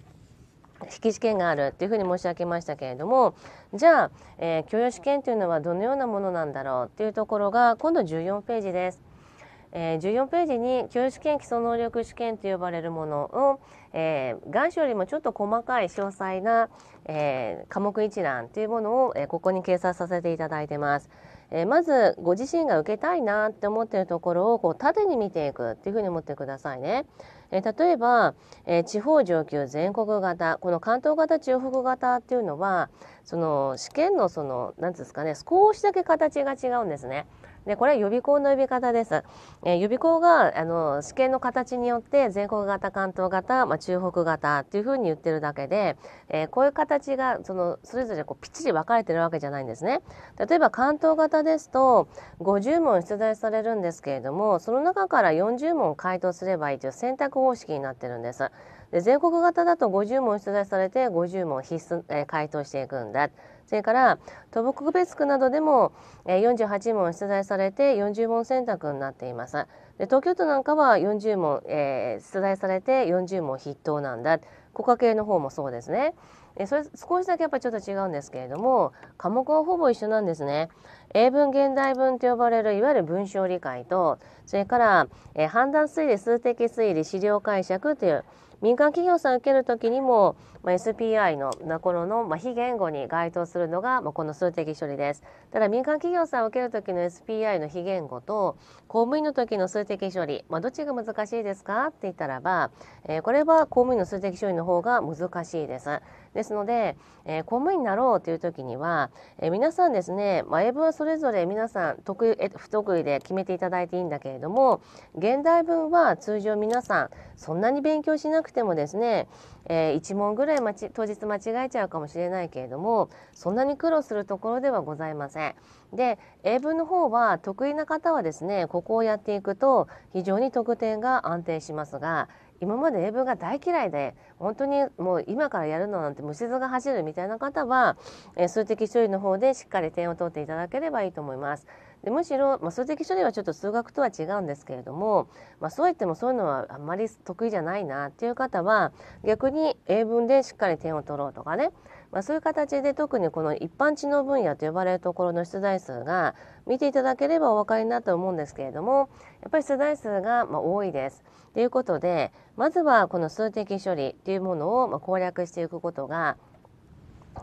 筆記試験があるっていうふうに申し上げましたけれどもじゃあ、えー、教養試験というのはどのようなものなんだろうっていうところが今度14ページです。えー、14ページに教養試験基礎能力試験と呼ばれるものを、えー、願書よりもちょっと細かい詳細な、えー、科目一覧というものを、えー、ここに掲載させていただいてます。えー、まずご自身が受けたいなって思ってるところをこう縦に見ていくっていうふうに思ってくださいね。えー、例えば、えー、地方上級全国型この関東型中北型っていうのはその試験のその何ですかね少しだけ形が違うんですね。でこれは予備校の呼び方です、えー、予備校があの試験の形によって全国型関東型、まあ、中北型っていうふうに言ってるだけで、えー、こういう形がそのそれぞれこうぴっちり分かれてるわけじゃないんですね例えば関東型ですと50問出題されるんですけれどもその中から40問回答すればいいという選択方式になってるんですで全国型だと50問出題されて50問必須、えー、回答していくんだそれから都北区別区などでも、えー、48問出題されて40問選択になっていますで東京都なんかは40問、えー、出題されて40問筆頭なんだ国家系の方もそうですねそれ少しだけやっぱちょっと違うんですけれども科目はほぼ一緒なんですね英文現代文と呼ばれるいわゆる文章理解とそれから、え判断推理数的推理資料解釈という民間企業さん受ける時にも、まあ、SPI のこのの、まあ、非言語に該当するのが、まあ、この数的処理です。ただ民間企業さん受ける時の SPI の非言語と公務員の時の数的処理、まあ、どっちが難しいですかって言ったらば、えー、これは公務員の数的処理の方が難しいです。ですので、えー、公務員になろうという時には、えー、皆さんですね、まあ、英文はそれぞれ皆さん得意、え不得意で決めていただいていいんだけれども現代文は通常皆さんそんなに勉強しなくてもですね、えー、1問ぐらい当日間違えちゃうかもしれないけれどもそんなに苦労するところではございません。で英文の方は得意な方はですねここをやっていくと非常に得点が安定しますが今まで英文が大嫌いで本当にもう今からやるのなんて虫唾が走るみたいな方は、え数的処理の方でしっかり点を取っていただければいいと思います。でむしろ、まあ、数的処理はちょっと数学とは違うんですけれども、まあ、そう言ってもそういうのはあんまり得意じゃないなっていう方は逆に英文でしっかり点を取ろうとかねまあ、そういう形で特にこの一般知能分野と呼ばれるところの出題数が見ていただければお分かりになると思うんですけれどもやっぱり出題数がま多いです。ということでまずはこの数的処理というものをま攻略していくことが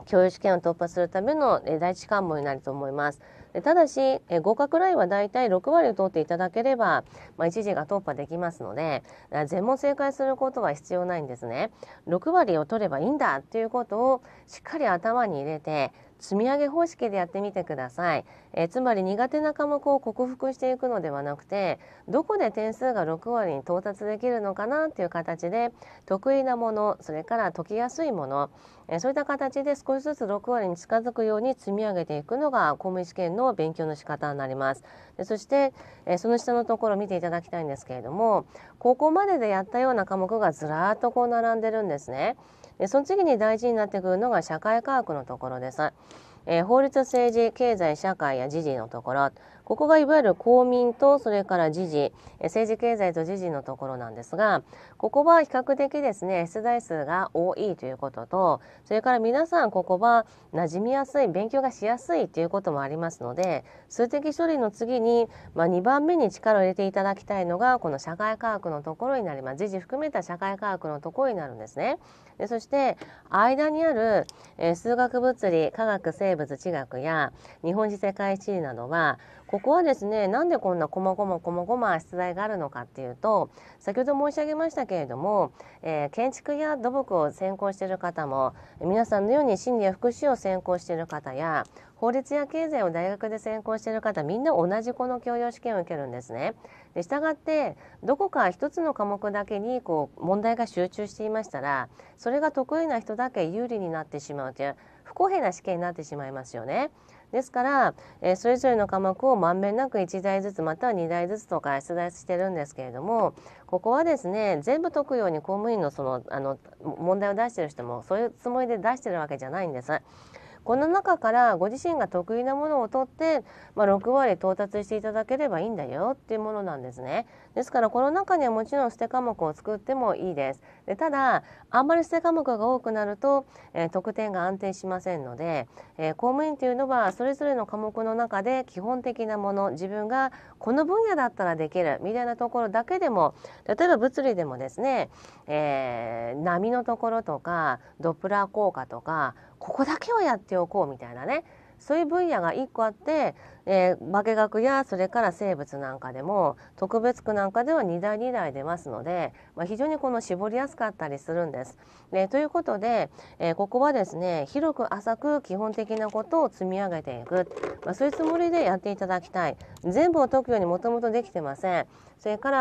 教育試験を突破するための第一関門になると思います。ただし、え合格ラインはだいたい6割を通っていただければ、まあ、一時が突破できますので、全問正解することは必要ないんですね。6割を取ればいいんだっていうことをしっかり頭に入れて、積み上げ方式でやってみてください、えー、つまり苦手な科目を克服していくのではなくてどこで点数が6割に到達できるのかなっていう形で得意なものそれから解きやすいもの、えー、そういった形で少しずつ6割に近づくように積み上げていくのが公務員試験の勉強の仕方になりますでそして、えー、その下のところ見ていただきたいんですけれどもここまででやったような科目がずらーっとこう並んでるんですね。でその次に大事になってくるのが社会科学のところです。えー、法律、政治、経済、社会や時事のところ、ここがいわゆる公民とそれから時事、えー、政治、経済と時事のところなんですが、ここは比較的ですね、出題数が多いということと、それから皆さんここは馴染みやすい、勉強がしやすいということもありますので、数的処理の次に、まあ、2番目に力を入れていただきたいのが、この社会科学のところになります。時事含めた社会科学のところになるんですね。でそして間にある、えー、数学物理科学生物地学や日本史世界地理などはここはですねなんでこんなこまごまこまごま出題があるのかっていうと先ほど申し上げましたけれども、えー、建築や土木を専攻している方も皆さんのように心理や福祉を専攻している方や法律や経済を大学で専攻している方みんな同じこの教養試験を受けるんですね。で従ってどこか一つの科目だけにこう問題が集中していましたらそれが得意な人だけ有利になってしまうという不公平な試験になってしまいますよね。ですから、えー、それぞれの科目をまんべんなく1台ずつまたは2台ずつとか出題してるんですけれどもここはですね全部解くように公務員のそのあの問題を出してる人もそういうつもりで出してるわけじゃないんです。この中からご自身が得意なものを取って、まあ、6割到達していただければいいんだよっていうものなんですね。ですからこの中にはもちろん捨て科目を作ってもいいです。でただあんまり捨て科目が多くなると、えー、得点が安定しませんので、えー、公務員というのはそれぞれの科目の中で基本的なもの自分がこの分野だったらできるみたいなところだけでも例えば物理でもですね、えー、波のところとかドップラー効果とかここだけをやっておこうみたいなねそういう分野が1個あって、えー、化学やそれから生物なんかでも特別区なんかでは2台2台出ますので、まあ、非常にこの絞りやすかったりするんです。ね、ということで、えー、ここはですね広く浅く基本的なことを積み上げていく、まあ、そういうつもりでやっていただきたい全部を解くようにもともとできてませんそれか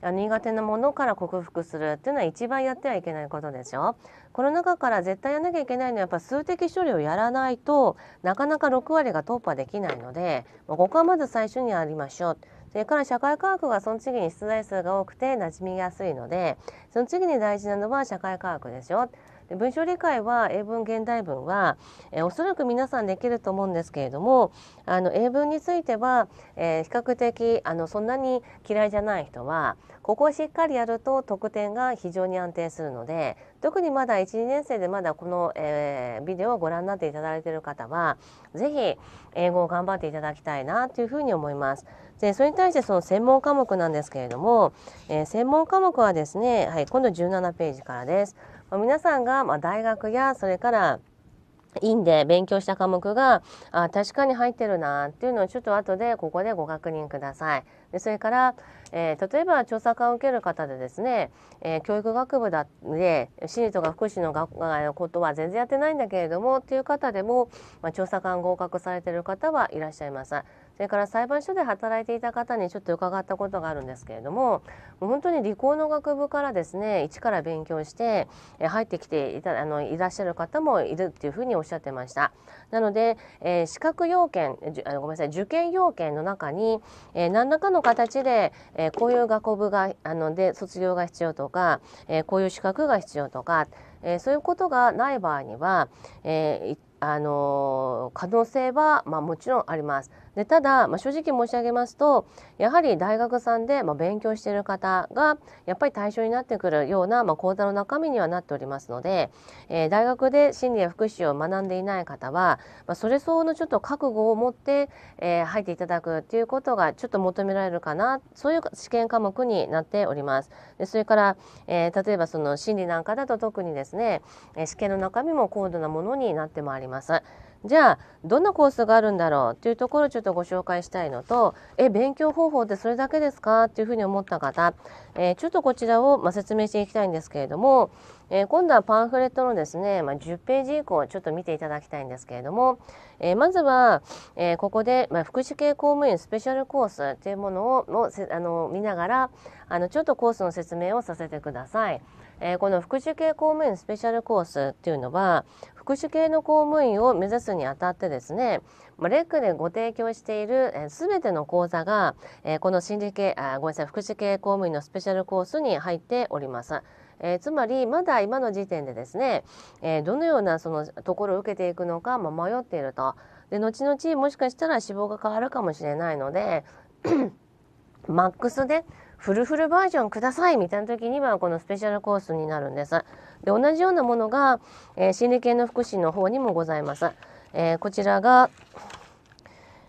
ら苦手なものから克服するっていうのは一番やってはいけないことでしょこの中から絶対やらなきゃいけないのはやっぱ数的処理をやらないとなかなか6割が突破できないのでここはまず最初にやりましょう。それから社会科学がその次に出題数が多くて馴染みやすいのでその次に大事なのは社会科学でしょ。で文章理解は英文現代文は、えおそらく皆さんできると思うんですけれどもあの英文については、え比較的あのそんなに嫌いじゃない人はここをしっかりやると得点が非常に安定するので特にまだ12年生でまだこの、えー、ビデオをご覧になっていただいている方は是非英語を頑張っていただきたいなというふうに思います。でそれに対してその専門科目なんですけれども、えー、専門科目はですね、はい、今度17ページからです。皆さんが、大学やそれから院で勉強した科目があ確かに入ってるなっていうのをちょっと後でここでご確認ください。でそれから、えー、例えば調査官を受ける方でですね、えー、教育学部だで心立とか福祉の学のことは全然やってないんだけれどもっていう方でも、まあ、調査官合格されてる方はいらっしゃいます。それから裁判所で働いていた方にちょっと伺ったことがあるんですけれどももう本当に理工の学部からですね一から勉強して入ってきていたあのいらっしゃる方もいるっていうふうにおっしゃってました。なので、えー、資格要件あごめんなさい受験要件の中に、えー、何らかの形で、えー、こういう学部があので卒業が必要とか、えー、こういう資格が必要とか、えー、そういうことがない場合には、えーあの可能性は、まあ、もちろんあります。でただ、まあ、正直申し上げますとやはり大学さんで、まあ、勉強している方がやっぱり対象になってくるような、まあ、講座の中身にはなっておりますので、えー、大学で心理や福祉を学んでいない方は、まあ、それ相応のちょっと覚悟を持って、えー、入っていただくということがちょっと求められるかなそういう試験科目になっております。でそれから、えー、例えばその心理なんかだと特にですね試験の中身も高度なものになってまいります。じゃあどんなコースがあるんだろうっていうところをちょっとご紹介したいのとえ勉強方法ってそれだけですかっていうふうに思った方、えー、ちょっとこちらを、まあ、説明していきたいんですけれども、えー、今度はパンフレットのですね、まあ、10ページ以降ちょっと見ていただきたいんですけれども、えー、まずは、えここで、まあ、福祉系公務員スペシャルコースというものをもあの見ながらあのちょっとコースの説明をさせてください。えー、この福祉系公務員スペシャルコースっていうのは福祉系の公務員を目指すにあたってですね、まあ、レックでご提供しているえー、ての講座が、えー、この心理系あごめんなさい福祉系公務員のスペシャルコースに入っております。えー、つまりまだ今の時点でですね、えー、どのようなそのところを受けていくのか、迷っているとで後々もしかしたら脂肪が変わるかもしれないので マックスでフルフルバージョンくださいみたいな時にはこのスペシャルコースになるんです。で同じようなものが、えー、心理系の福祉の方にもございます。えー、こちらが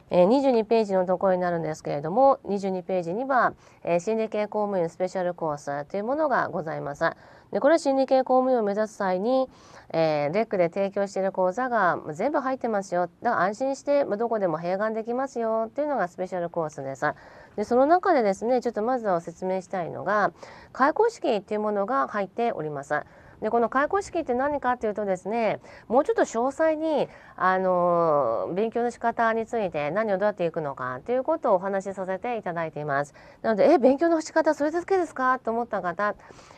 え22ページのところになるんですけれども22ページには、え心理系公務員スペシャルコースというものがございます。でこれは心理系公務員を目指す際に、えー、レックで提供している講座が全部入ってますよだから安心してどこでも併願できますよっていうのがスペシャルコースです。でその中でですねちょっとまずは説明したいのが開講式っていうものが入っております。でこの開講式って何かっていうとですねもうちょっと詳細にあの勉強の仕方について何をどうやっていくのかということをお話しさせていただいています。なのでえ勉強の仕方それだけですかと思った方、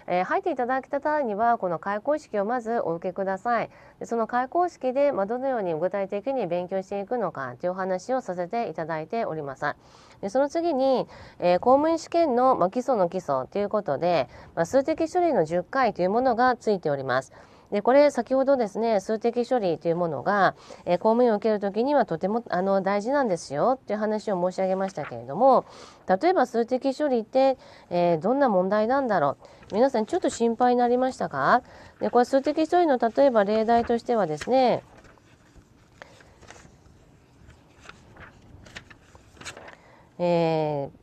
えー、入っていただけた際にはこの開講式をまずお受けください。でその開講式で、まあ、どのように具体的に勉強していくのかというお話をさせていただいております。でその次に、えー、公務員試験の、ま基礎の基礎ということで、ま数的処理の10回というものがついております。でこれ先ほどですね数的処理というものが、えー、公務員を受ける時にはとてもあの大事なんですよっていう話を申し上げましたけれども例えば数的処理って、えー、どんな問題なんだろう皆さんちょっと心配になりましたかでこれ数的処理の例えば例題としてはですねえー、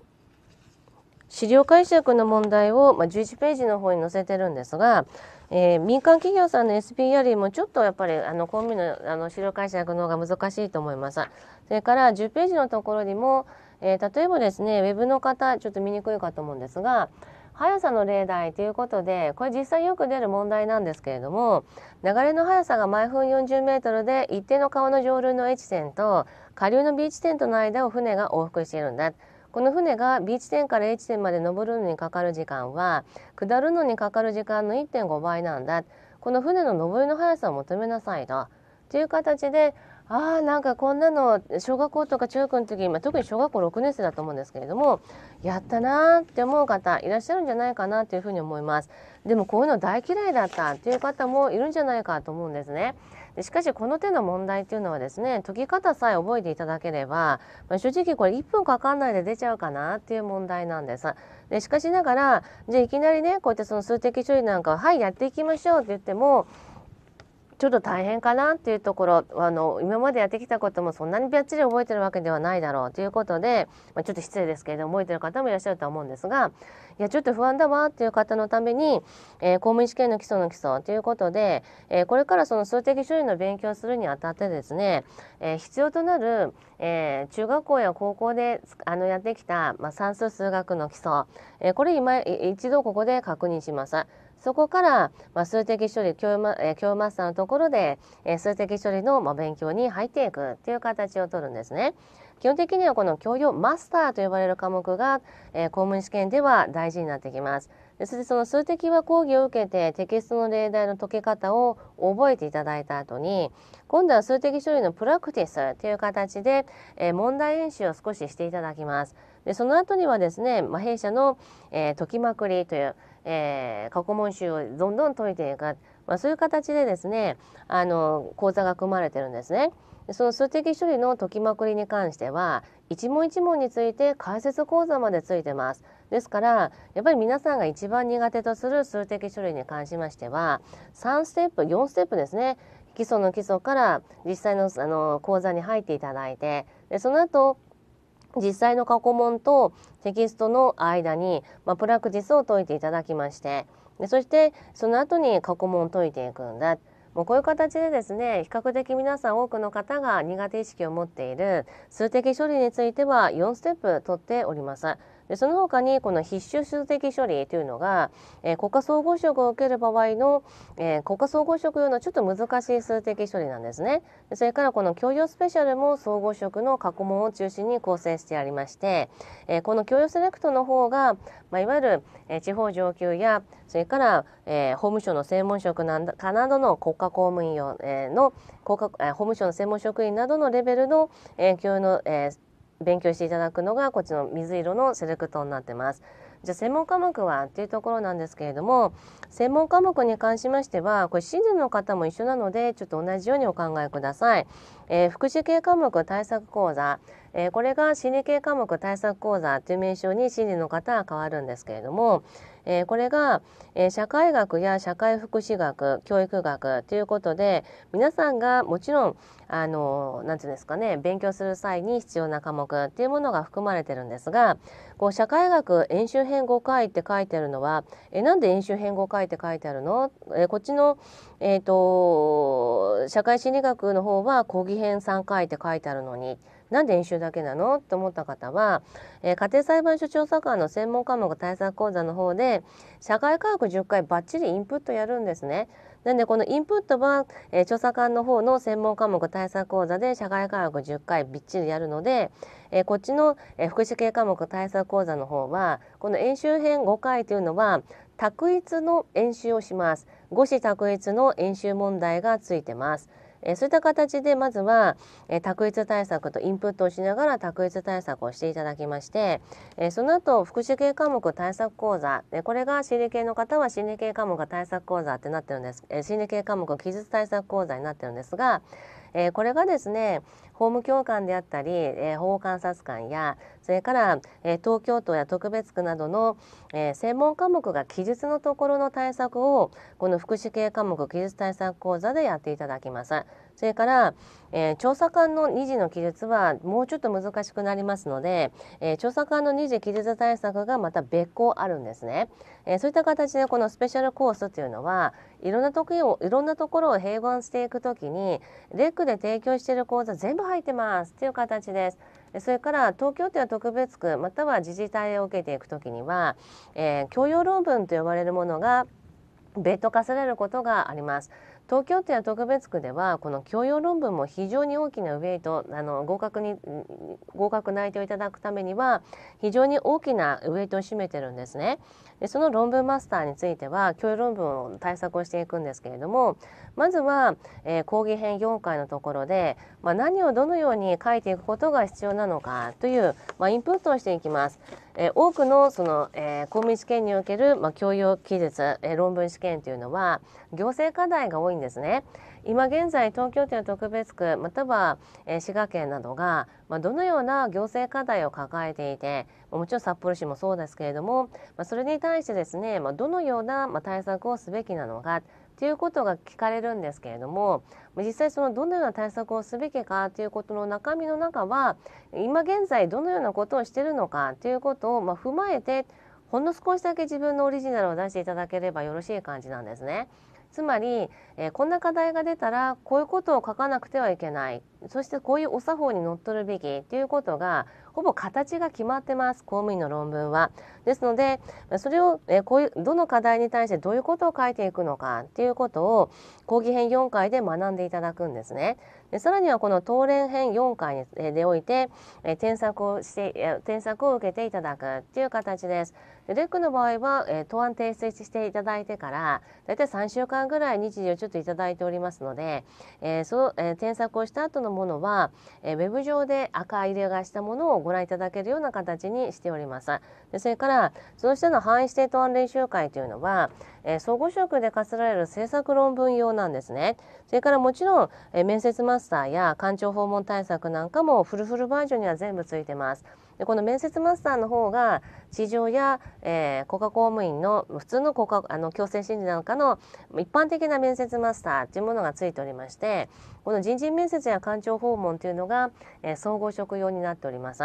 資料解釈の問題を、まあ、11ページの方に載せてるんですが、えー、民間企業さんの SP よりもちょっとやっぱりあのコンビのあの資料解釈の方が難しいと思います。それから10ページのところにも、えー、例えばですねウェブの方ちょっと見にくいかと思うんですが速さの例題ということでこれ実際よく出る問題なんですけれども流れの速さが毎分 40m で一定の川の上流の H 線と下流のーチ店との間を船が往復しているんだこの船が B 地点から A 地点まで登るのにかかる時間は下るのにかかる時間の1.5倍なんだこの船の上りの速さを求めなさいと。という形でああなんかこんなの小学校とか中学の時あ、特に小学校6年生だと思うんですけれどもやったなーって思う方いらっしゃるんじゃないかなというふうに思いますでもこういうの大嫌いだったっていう方もいるんじゃないかと思うんですねしかしこの手の問題っていうのはですね解き方さえ覚えていただければ、まあ、正直これ1分かかんないで出ちゃうかなっていう問題なんです。でしかしながらじゃあいきなりねこうやってその数的処理なんかは「はいやっていきましょう」って言ってもちょっと大変かなっていうところあの今までやってきたこともそんなにびっちり覚えてるわけではないだろうということで、まあ、ちょっと失礼ですけれども覚えてる方もいらっしゃるとは思うんですがいやちょっと不安だわっていう方のために、えー、公務員試験の基礎の基礎ということで、えー、これからその数的処理の勉強するにあたってですね、えー、必要となる、え中学校や高校であのやってきた、まあ、算数数学の基礎、えこれ今一度ここで確認します。そこから、まあ、数的処理教まえ教マスターのところで、えー、数的処理の、まあ、勉強に入っていくっていう形をとるんですね。基本的にはこの教養マスターと呼ばれる科目が、えー、公務員試験では大事になってきます。そしてその数的は講義を受けてテキストの例題の解き方を覚えていただいた後に今度は数的処理のプラクティスという形で、えー、問題演習を少ししていただきます。でその後にはですね、まあ、弊社の、えー、解きまくりというえー、過去問集をどんどん解いていく、まあ、そういう形でですねあの講座が組まれてるんですね。その数的処理の解きまくりに関しては一問一問について解説講座までついてます。ですからやっぱり皆さんが一番苦手とする数的処理に関しましては3ステップ4ステップですね基礎の基礎から実際のあの講座に入っていただいてでその後実際の過去問とテキストの間に、まあ、プラクティスを解いていただきましてでそしてその後に過去問を解いていくんだもうこういう形でですね比較的皆さん多くの方が苦手意識を持っている数的処理については4ステップ取っております。でその他にこの必修数的処理というのが、えー、国家総合職を受ける場合の、えー、国家総合職用のちょっと難しい数的処理なんですねそれからこの教養スペシャルも総合職の過去問を中心に構成してありまして、えー、この教養セレクトの方が、まあ、いわゆる、えー、地方上級やそれから、えー、法務省の専門職なんだかなどの国家公務員用、えー、の国家、えー、法務省の専門職員などのレベルの、えー、教養の、えー勉強していただくのがこっちの水色のセレクトになってます。じゃあ専門科目はっていうところなんですけれども専門科目に関しましてはこれシーズンの方も一緒なのでちょっと同じようにお考えください。えー、福祉系科目対策講座えー、これが心理系科目対策講座という名称に心理の方は変わるんですけれども、えー、これが、えー、社会学や社会福祉学教育学ということで皆さんがもちろんあのなんてうんですかね勉強する際に必要な科目っていうものが含まれてるんですがこう社会学演習編5回って書いてるのはえなんで演習編5回って書いてあるのえこっちの、えーと、社会心理学の方は講義編3回って書いてあるのに。なんで演習だけなのと思った方は、えー、家庭裁判所調査官の専門科目対策講座の方で社会科学10回バッチリインプットやるんですね。なんでこのインプットは、えー、調査官の方の専門科目対策講座で社会科学10回びっちりやるので、えー、こっちの、えー、福祉系科目対策講座の方はこの演習編5回というのは択一の演習をします。五子択一の演習問題がついてます。えー、そういった形でまずは、えー、択一対策とインプットをしながら択一対策をしていただきまして、えー、その後福祉系科目対策講座、えー、これが心理系の方は心理系科目対策講座ってなってるんです、えー、心理系科目技術対策講座になってるんですがえー、これがですね法務教官であったり、えー、法観察官やそれから、えー、東京都や特別区などの、えー、専門科目が記述のところの対策をこの福祉系科目記述対策講座でやっていただきます。それから、えー、調査官の2次の記述はもうちょっと難しくなりますので、えー、調査官の2次記述対策がまた別個あるんですね、えー、そういった形でこのスペシャルコースというのはいろんなとをいろんなところを併合していくときにレックで提供している講座全部入ってますという形ですそれから東京都や特別区または自治体を受けていくときには、え教養論文と呼ばれるものが別途課されることがあります。東京都や特別区ではこの教養論文も非常に大きなウェイトあの合格に合格内定をいただくためには非常に大きなウェイトを占めてるんですね。でその論文マスターについては教養論文を対策をしていくんですけれどもまずは、えー、講義編4回のところでまあ、何をどのように書いていくことが必要なのかという、まあ、インプットをしていきます。えー、多くのその、えー、公務員試験における、まあ、教養記述、えー、論文試験というのは行政課題が多いんですね。今現在東京都の特別区または、えー、滋賀県などが、まあ、どのような行政課題を抱えていてもちろん札幌市もそうですけれども、まあ、それに対してですね、まあ、どのような、まあ、対策をすべきなのかということが聞かれるんですけれども実際そのどのような対策をすべきかということの中身の中は今現在どのようなことをしているのかということをまあ踏まえてほんの少しだけ自分のオリジナルを出していただければよろしい感じなんですね。つまり、えー、こんな課題が出たらこういうことを書かなくてはいけないそしてこういうお作法にのっとるべきということがほぼ形が決まってます公務員の論文は。ですのでそれを、えこういうどの課題に対してどういうことを書いていくのかっていうことを講義編4回で学んでいただくんですね。でさらにはこの答連編4回でおいて、え添削をして添削を受けていただくっていう形です。でレックの場合は、え答案提出していただいてから大体3週間ぐらい日時をちょっといただいておりますので、えー、その、え添削をした後のものは、えー、ウェブ上で赤入れがしたものをご覧いただけるような形にしております。でそれから、その下の範囲指定答案練習会というのは、えー、総合職で課せられる政策論文用なんですね。それからもちろん、えー、面接マスターや官庁訪問対策なんかもフルフルバージョンには全部ついてます。でこの面接マスターの方が地上や、えー、国家公務員の普通の国家あの強制審理なんかの一般的な面接マスターというものがついておりましてこの人事面接や官庁訪問というのが、えー、総合職用になっております。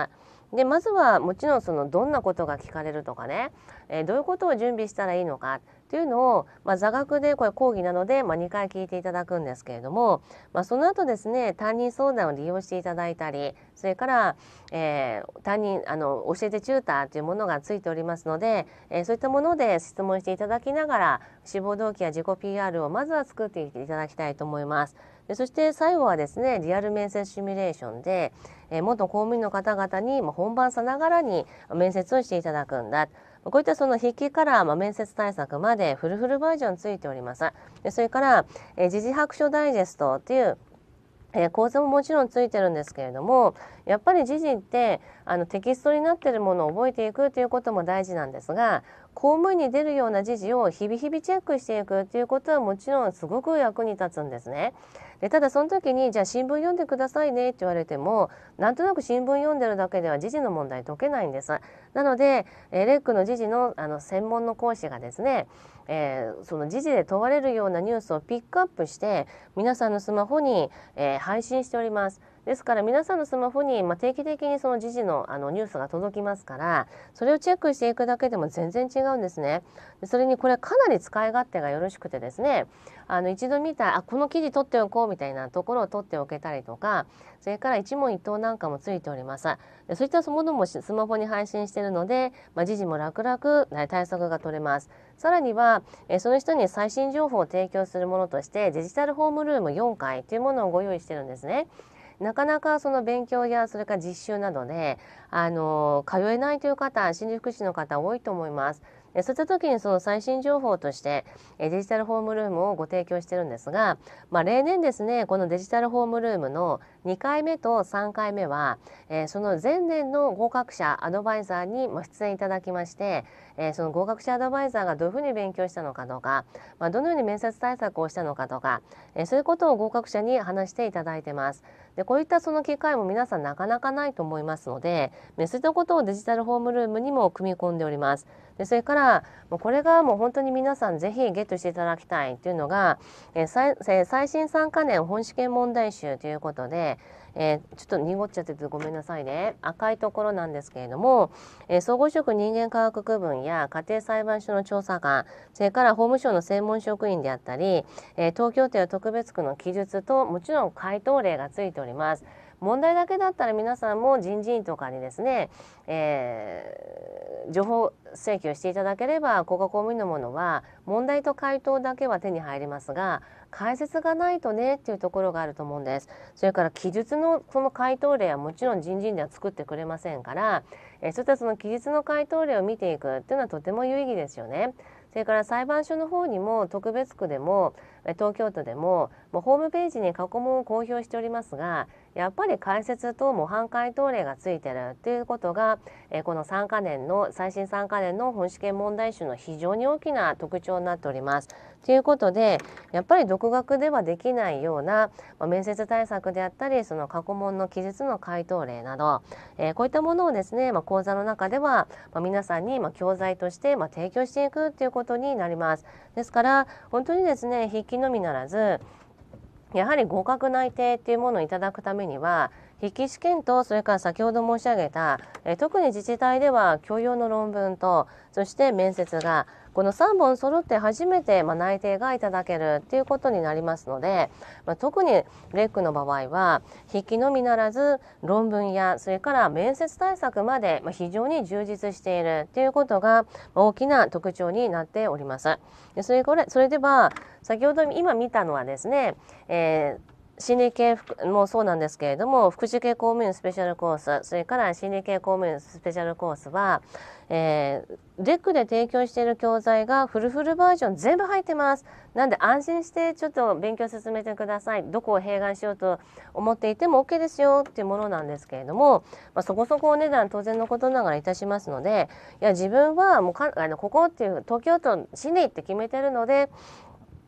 でまずはもちろんそのどんなことが聞かれるとかね、えー、どういうことを準備したらいいのかっていうのを、まあ、座学でこれ講義なので、まあ、2回聞いていただくんですけれども、まあ、その後ですね担任相談を利用していただいたりそれから、えー、担任あの教えてチューターというものがついておりますので、えー、そういったもので質問していただきながら志望動機や自己 PR をまずは作っていただきたいと思います。でそして最後はですねリアル面接シミュレーションで、えー、元公務員の方々に、まあ、本番さながらに面接をしていただくんだ。こういったその筆記から、まあ、面接対策までフルフルバージョンついております。でそれから、えー、時事白書ダイジェストっていう、えー、構図ももちろんついてるんですけれどもやっぱり時事ってあのテキストになってるものを覚えていくということも大事なんですが公務員に出るような時事を日々日々チェックしていくということはもちろんすごく役に立つんですね。でただその時にじゃあ新聞読んでくださいねって言われてもなんとなく新聞読んでるだけでは時事の問題解けないんです。なので、えレックの時事のあの専門の講師がですね、えー、その時事で問われるようなニュースをピックアップして皆さんのスマホに、えー、配信しております。ですから皆さんのスマホに、まあ、定期的にその時事のあのニュースが届きますからそれをチェックしていくだけでも全然違うんですね。それにこれかなり使い勝手がよろしくてですねあの一度見たあこの記事取っておこうみたいなところを取っておけたりとかそれから一問一答なんかもついております。そういったものもスマホに配信しているので、まあ、時事も楽々対策が取れます。さらには、その人に最新情報を提供するものとしてデジタルホームルーム4階というものをご用意してるんですね。なかなかその勉強やそれから実習などであの通えないという方心理福祉の方多いと思います。そういった時にその最新情報としてデジタルホームルームをご提供してるんですが、まあ、例年ですねこのデジタルホームルームの2回目と3回目は、えその前年の合格者アドバイザーに出演いただきまして、えー、その合格者アドバイザーがどういうふうに勉強したのかとか、まあ、どのように面接対策をしたのかとか、えー、そういうことを合格者に話していただいてます。でこういったその機会も皆さんなかなかないと思いますので、そういったことをデジタルホームルームにも組み込んでおります。でそれからもうこれがもう本当に皆さんぜひゲットしていただきたいというのが、えー、最新3カ年本試験問題集ということでえー、ちょっと濁っちゃっててごめんなさいね赤いところなんですけれども、えー、総合職人間科学区分や家庭裁判所の調査官それから法務省の専門職員であったり、え東京都や特別区の記述ともちろん回答例がついております。問題だけだったら皆さんも人事院とかにですね、えー、情報請求していただければ国家公務員のものは問題と回答だけは手に入りますが解説がないとねっていうところがあると思うんです。それから記述のその回答例はもちろん人事院では作ってくれませんから、えー、そういったその記述の回答例を見ていくっていうのはとても有意義ですよね。それから裁判所の方にも特別区でも東京都でももうホームページに過去問を公表しておりますがやっぱり解説と模範解答例がついてるっていうことが、えこの3カ年の最新3カ年の本試験問題集の非常に大きな特徴になっております。ということでやっぱり独学ではできないような、まあ、面接対策であったりその過去問の記述の解答例など、えこういったものをですね、まあ、講座の中では、まあ、皆さんに、まあ、教材として、まあ、提供していくっていうことになります。ですから本当にですね筆記のみならずやはり合格内定っていうものをいただくためには筆記試験とそれから先ほど申し上げた、え特に自治体では教養の論文とそして面接がこの3本揃って初めて、まあ、内定がいただけるっていうことになりますので、まあ、特にレックの場合は筆記のみならず論文やそれから面接対策まで、まあ、非常に充実しているっていうことが大きな特徴になっております。でそれこれそれでは先ほど今見たのはですね、えー心理系もそうなんですけれども、福祉系公務員スペシャルコース、それから心理系公務員スペシャルコースは、えー、デックで提供している教材がフルフルバージョン全部入ってます。なんで安心してちょっと勉強進めてください。どこを併願しようと思っていても OK ですよっていうものなんですけれども、まあ、そこそこお値段当然のことながらいたしますので、いや自分はもうかあのここっていう東京都市に行って決めてるので、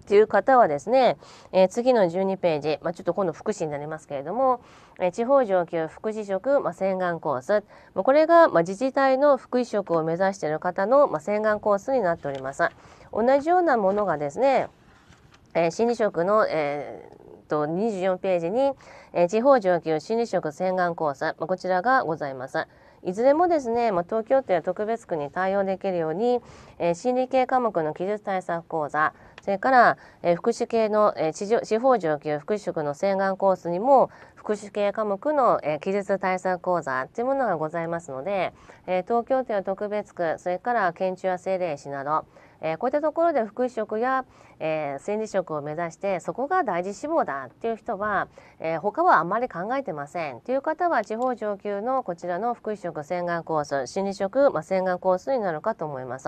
っていう方はですね、えー、次の12ページ、まあ、ちょっと今度福祉になりますけれども、えー、地方上級福祉職、まあ、洗顔コース、まあ、これが、まあ、自治体の福祉職を目指している方の、まあ、洗顔コースになっております。同じようなものがですね、えー、心理職の、えーと24ページに、えー、地方上級心理職洗顔コース、まあ、こちらがございます。いずれもですね、まあ、東京都や特別区に対応できるように、えー、心理系科目の技術対策講座、それから、え福祉系の、え地地方上級福祉職の洗顔コースにも福祉系科目の、え記述対策講座というものがございますので、え東京都や特別区それから県庁や政令市など、えこういったところで福祉職や、えー、心理職を目指してそこが大事志望だっていう人は、えー、他はあんまり考えてませんという方は地方上級のこちらの福祉職洗顔コース心理職、まあ、洗顔コースになるかと思います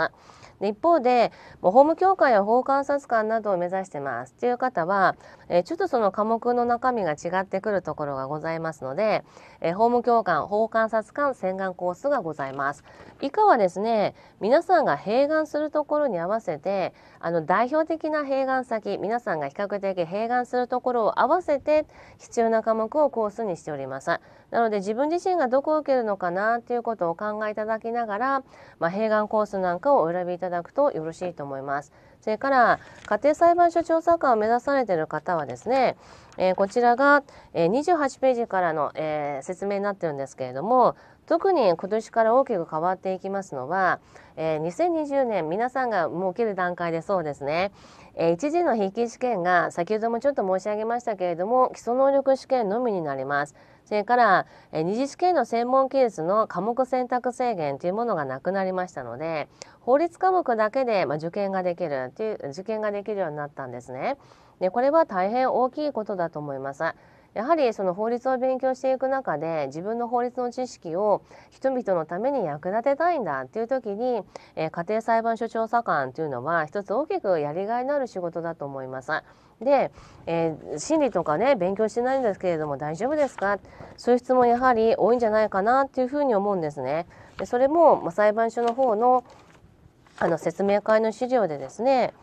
で一方でもう法務協会や法観察官などを目指してますっていう方は、えー、ちょっとその科目の中身が違ってくるところがございますので、えー、法務教官法観察官洗顔コースがございます以下はですね皆さんが併願するところに合わせてあの代表的な併願先皆さんが比較的併願するところを合わせて必要な科目をコースにしておりますなので自分自身がどこを受けるのかなっていうことをお考えいただきながら、まあ、併願コースなんかをお選びいただくとよろしいと思いますそれから家庭裁判所調査官を目指されている方はですね、えー、こちらが28ページからの、えー、説明になってるんですけれども特に今年から大きく変わっていきますのは、えー、2020年皆さんが設ける段階でそうですね、えー、一次の筆記試験が先ほどもちょっと申し上げましたけれども基礎能力試験のみになります。それから、えー、二次試験の専門技術の科目選択制限というものがなくなりましたので法律科目だけで、まあ、受験ができるという受験ができるようになったんですね。でこれは大変大きいことだと思います。やはりその法律を勉強していく中で自分の法律の知識を人々のために役立てたいんだっていう時に、えー、家庭裁判所調査官というのは一つ大きくやりがいのある仕事だと思います。で、えー、心理とかね勉強してないんですけれども大丈夫ですかそういう質問やはり多いんじゃないかなっていうふうに思うんですね。でそれも、ま裁判所の方のあの説明会の資料でですね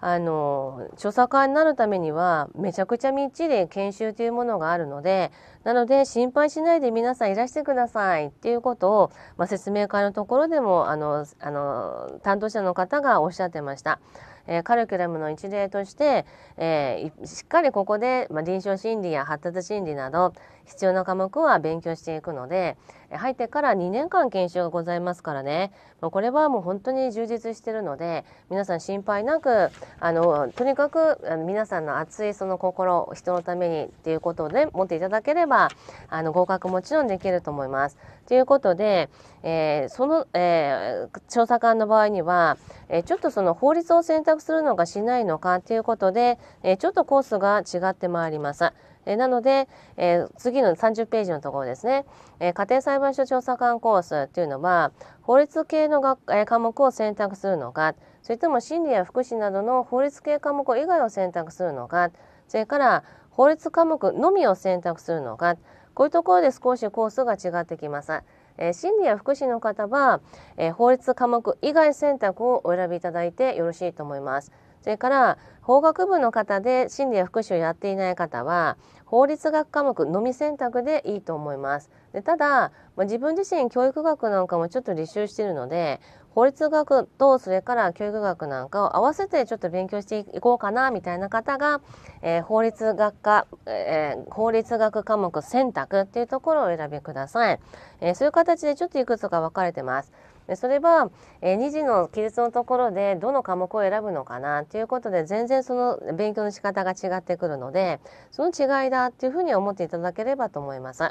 あの調査家になるためにはめちゃくちゃみっちり研修というものがあるのでなので心配しないで皆さんいらしてくださいっていうことを、まあ、説明会のところでもあのあの担当者の方がおっしゃってました。えー、カルキュラムの一例として、えー、しっかりここで、まあ、臨床心理や発達心理など必要な科目は勉強していくので入ってから2年間研修がございますからねこれはもう本当に充実してるので皆さん心配なくあのとにかく皆さんの熱いその心人のためにっていうことで持っていただければあの合格もちろんできると思います。ということで、えー、その、えー、調査官の場合には、えー、ちょっとその法律を選択するのかしないのかということで、えちょっとコースが違ってまいります。えなので、え次の30ページのところですね、え家庭裁判所調査官コースというのは、法律系の学、え科目を選択するのか、それとも心理や福祉などの法律系科目以外を選択するのか、それから法律科目のみを選択するのか、こういうところで少しコースが違ってきます。えー、心理や福祉の方は、えー、法律科目以外選択をお選びいただいてよろしいと思います。それから法学部の方で心理や福祉をやっていない方は法律学科目のみ選択でいいと思います。でただ、まあ、自分自身教育学なんかもちょっと履修してるので法律学とそれから教育学なんかを合わせてちょっと勉強していこうかなみたいな方が、えー、法律学科、えー、法律学科目選択っていうところをお選びください、えー、そういう形でちょっといくつか分かれてますでそれは、えー、2次の記述のところでどの科目を選ぶのかなということで全然その勉強の仕方が違ってくるのでその違いだっていうふうに思っていただければと思います。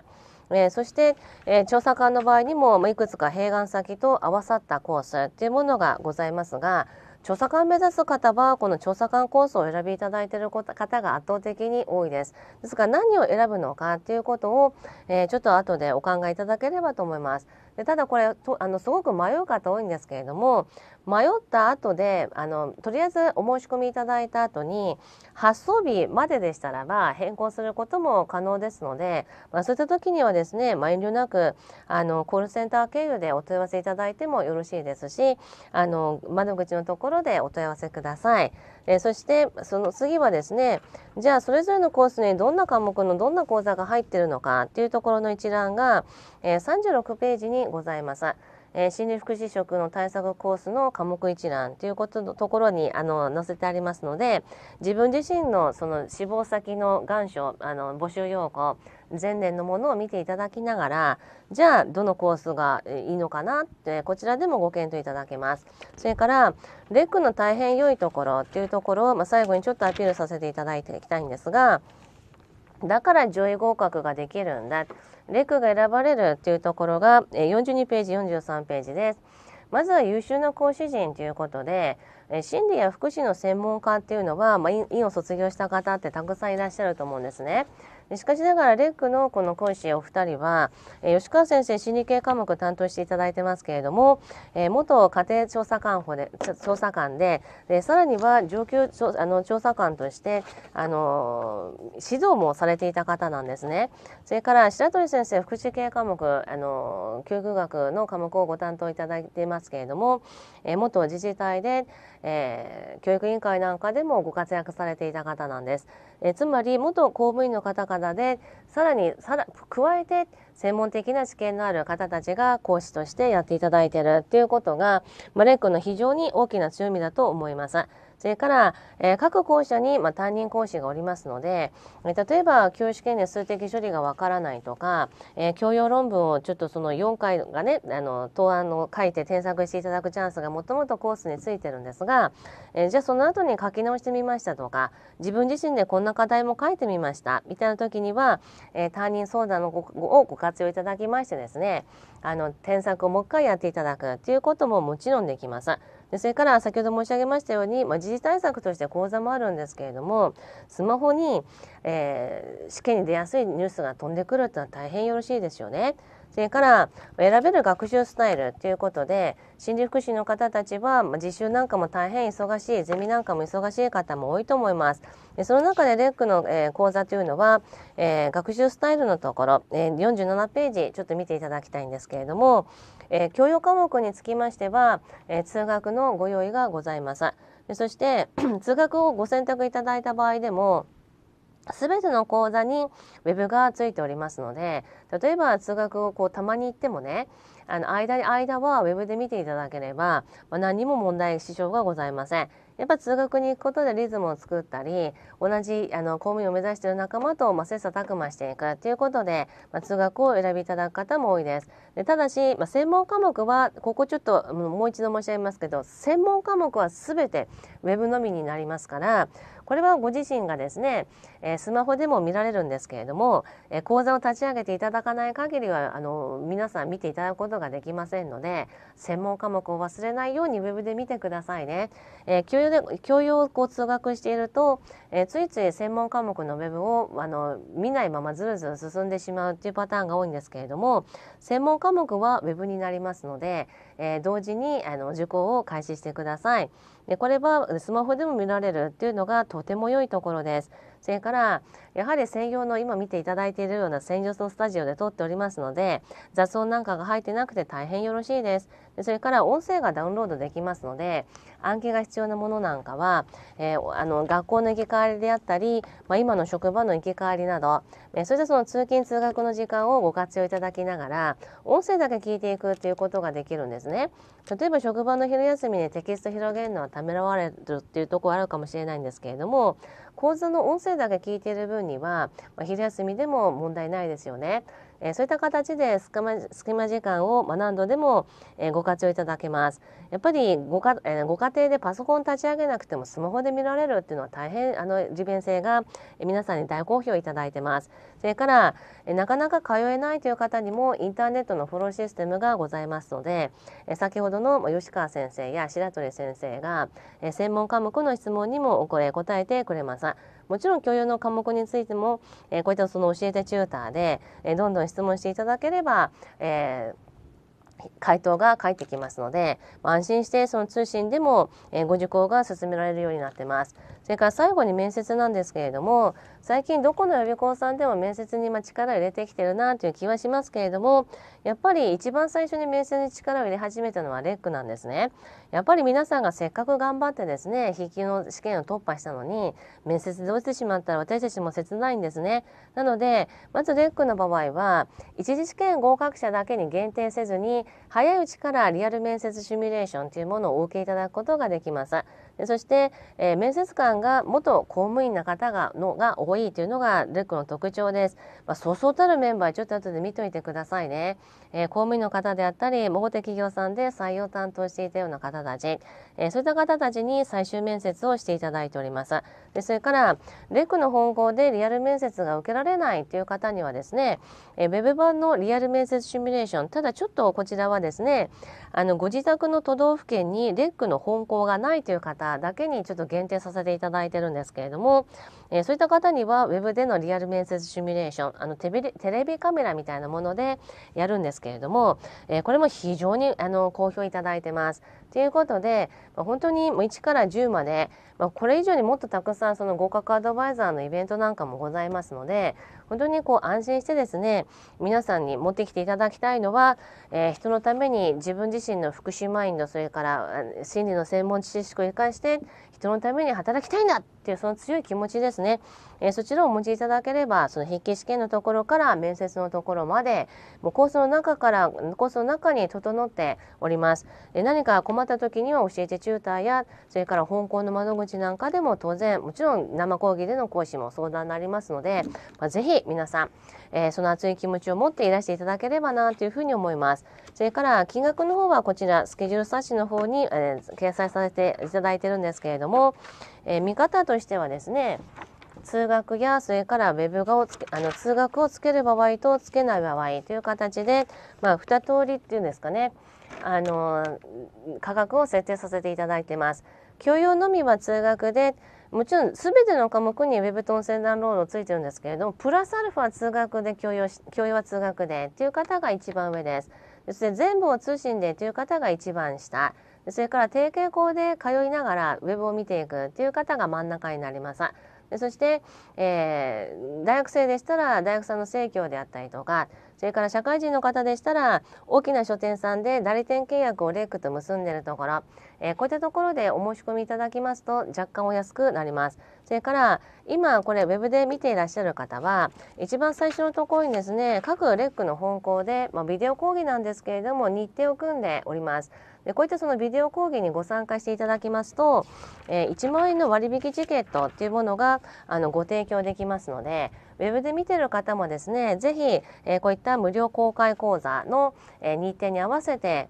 えー、そして、えー、調査官の場合にもいくつか併願先と合わさったコースっていうものがございますが調査官目指す方はこの調査官コースを選びいただいている方が圧倒的に多いですですから何を選ぶのかということを、えー、ちょっと後でお考えいただければと思いますでただこれとあのすごく迷う方多いんですけれども迷った後であのとりあえずお申し込みいただいた後に発送日まででしたらば変更することも可能ですので、まあ、そういった時にはですね、ま遠慮なくあのコールセンター経由でお問い合わせいただいてもよろしいですしあの窓口のところでお問い合わせください。えー、そしてその次はですねじゃあそれぞれのコースにどんな科目のどんな講座が入ってるのかっていうところの一覧が、えー、36ページにございます。えー、心理福祉職の対策コースの科目一覧ということのところにあの載せてありますので自分自身のその死亡先の願書あの募集要項前年のものを見ていただきながらじゃあどのコースがいいのかなってこちらでもご検討いただけますそれからレックの大変良いところっていうところを、まあ、最後にちょっとアピールさせていただいていきたいんですがだから上位合格ができるんだ。レクが選ばれるっていうところが42ページ、43ページです。まずは優秀な講師陣ということで、心理や福祉の専門家っていうのは、まあ、院を卒業した方ってたくさんいらっしゃると思うんですね。しかしながらレックのこの講師お二人は、えー、吉川先生心理系科目担当していただいてますけれども、えー、元家庭調査官補で調査官ででさらには上級あの調査官としてあの指導もされていた方なんですね。それから白鳥先生福祉系科目あの教育学の科目をご担当いただいていますけれども、えー、元自治体で、えー、教育委員会なんかでもご活躍されていた方なんです。えつまり元公務員の方々でさらにさら加えて専門的な知見のある方たちが講師としてやっていただいているっていうことが、まレックの非常に大きな強みだと思います。それから、えー、各校舎に、まあ、担任講師がおりますので、え例えば教師権で数的処理がわからないとか、えー、教養論文をちょっとその4回がねあの答案の書いて添削していただくチャンスがもともとコースについてるんですが、えー、じゃあその後に書き直してみましたとか自分自身でこんな課題も書いてみましたみたいな時には、えー、担任相談のごをご活用いただきましてですねあの添削をもう一回やっていただくということももちろんできます。でそれから先ほど申し上げましたように、まあ、時事対策として講座もあるんですけれどもスマホに、えー、試験に出やすいニュースが飛んでくるというのは大変よろしいですよね。それから選べる学習スタイルということで心理福祉の方たちは、まあ、実習なんかも大変忙しいゼミなんかも忙しい方も多いと思います。その中でレックの、え講座というのは、え学習スタイルのところ、え47ページちょっと見ていただきたいんですけれども、えー、教養科目につきましては、えー、通学のご用意がございます。そして 通学をご選択いただいた場合でも、すべての講座にウェブがついておりますので、例えば通学をこうたまに行ってもね、あの間に間はウェブで見ていただければ、まあ、何にも問題支障がございません。やっぱ通学に行くことでリズムを作ったり同じあの公務員を目指している仲間と、まあ、切磋琢磨していくということで、まあ、通学を選びいただく方も多いです。でただし、まあ、専門科目はここちょっともう一度申し上げますけど専門科目は全て web のみになりますからこれはご自身がですね、えー、スマホでも見られるんですけれども、えー、講座を立ち上げていただかない限りはあの皆さん見ていただくことができませんので専門科目を忘れないようにウェブで見てくださいね。えー、教養で教養をこう通学していると、えー、ついつい専門科目のウェブをあの見ないままずるずる進んでしまうっていうパターンが多いんですけれども専門科目はウェブになりますので、えー、同時にあの受講を開始してください。でこれはスマホでも見られるっていうのがとても良いところです。それからやはり専用の今見ていただいているような専用のスタジオで撮っておりますので雑音なんかが入ってなくて大変よろしいです。それから音声がダウンロードできますので暗記が必要なものなんかは、えー、あの学校の行き帰りであったり、まあ、今の職場の行き帰りなど、えー、そしてその通勤通学の時間をご活用いただきながら音声だけ聞いていくということができるんですね。例えば職場の昼休みでテキスト広げるのはためらわれるっていうところあるかもしれないんですけれども講座の音声だけ聞いている分には、まあ、昼休みでも問題ないですよね。えー、そういった形で隙間隙間時間を何度でも、えー、ご活用いただけます。やっぱりごか、えー、ご家庭でパソコン立ち上げなくてもスマホで見られるっていうのは大変あの利便性が皆さんに大好評いただいてます。それから、えなかなか通えないという方にもインターネットのフォローシステムがございますので、え先ほどの吉川先生や白鳥先生が、え専門科目の質問にもおこれ答えてくれます。もちろん教養の科目についても、えー、こういったその教えてチューターで、えー、どんどん質問していただければ、えー回答が返ってきますので、安心してその通信でもご受講が進められるようになってます。それから最後に面接なんですけれども最近どこの予備校さんでも面接に力を入れてきてるなという気はしますけれどもやっぱり一番最初に面接に力を入れ始めたのはレックなんですね。やっぱり皆さんがせっかく頑張ってですね筆記の試験を突破したのに面接で落ちてしまったら私たちも切ないんですね。なのでまずレックの場合は一次試験合格者だけに限定せずに早いうちからリアル面接シミュレーションというものをお受けいただくことができます。でそして、えー、面接官が元公務員の方がのが多いというのがレックの特徴です。まあ、そうそうたるメンバーちょっと後で見ておいてくださいね。えー、公務員の方であったり、大手企業さんで採用担当していたような方たち、えー、そういった方たちに最終面接をしていただいております。でそれから、レックの本校でリアル面接が受けられないという方にはですね、えー、ウェブ版のリアル面接シミュレーション、ただちょっとこちらはですね、あの、ご自宅の都道府県にレックの本校がないという方だけにちょっと限定させていただいてるんですけれども、えー、そういった方には Web でのリアル面接シミュレーションあのテレビカメラみたいなものでやるんですけれども、えー、これも非常にあの好評いただいてます。ていうことで、まあ、本当にもう1から10まで、まあ、これ以上にもっとたくさんその合格アドバイザーのイベントなんかもございますので本当にこう安心してですね皆さんに持ってきていただきたいのは、えー、人のために自分自身の福祉マインドそれから心理の専門知識を生かして人のために働きたいんだっていうその強い気持ちですね、えー、そちらをお持ちいただければその筆記試験のところから面接のところまでもうコースの中からコースの中に整っております。えー、何か困った時には教えてチューターやそれから香港の窓口なんかでも当然もちろん生講義での講師も相談になりますので、まあ、ぜひ皆さん、えー、その熱い気持ちを持っていらしていただければなというふうに思います。それから金額の方はこちらスケジュール冊子の方に、えー、掲載させていただいてるんですけれども、えー、見方としてはですね通学やそれからウェブ画をつけあの通学をつける場合とつけない場合という形で、まあ、2通りっていうんですかねあの価格を設定させていただいてます。教養のみは通学でもちろん全ての科目に Web トンセンダーロードついてるんですけれどもプラスアルファ通学で教養教養は通学でっていう方が一番上です。そして全部を通信でという方が一番下それから定型校で通いながらウェブを見ていくという方が真ん中になります。そして、えー、大学生でしたら大学さんの生協であったりとかそれから社会人の方でしたら大きな書店さんで代理店契約をレックと結んでいるところ、えー、こういったところでお申し込みいただきますと若干お安くなります。それから今これウェブで見ていらっしゃる方は一番最初のところにですね各レックの本校で、まあ、ビデオ講義なんですけれども日程を組んでおります。でこういったそのビデオ講義にご参加していただきますと、えー、1万円の割引チケットっていうものがあのご提供できますのでウェブで見てる方もですね是非、えー、こういった無料公開講座の、えー、日程に合わせて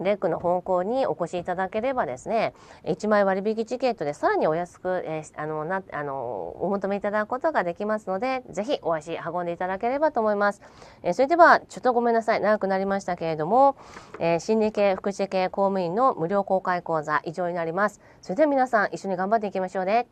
レックの方向にお越しいただければですね1枚割引チケットでさらにお安く、えー、あのなあのお求めいただくことができますのでぜひお足運んでいただければと思います、えー、それではちょっとごめんなさい長くなりましたけれども、えー、心理系福祉系公務員の無料公開講座以上になりますそれでは皆さん一緒に頑張っていきましょうね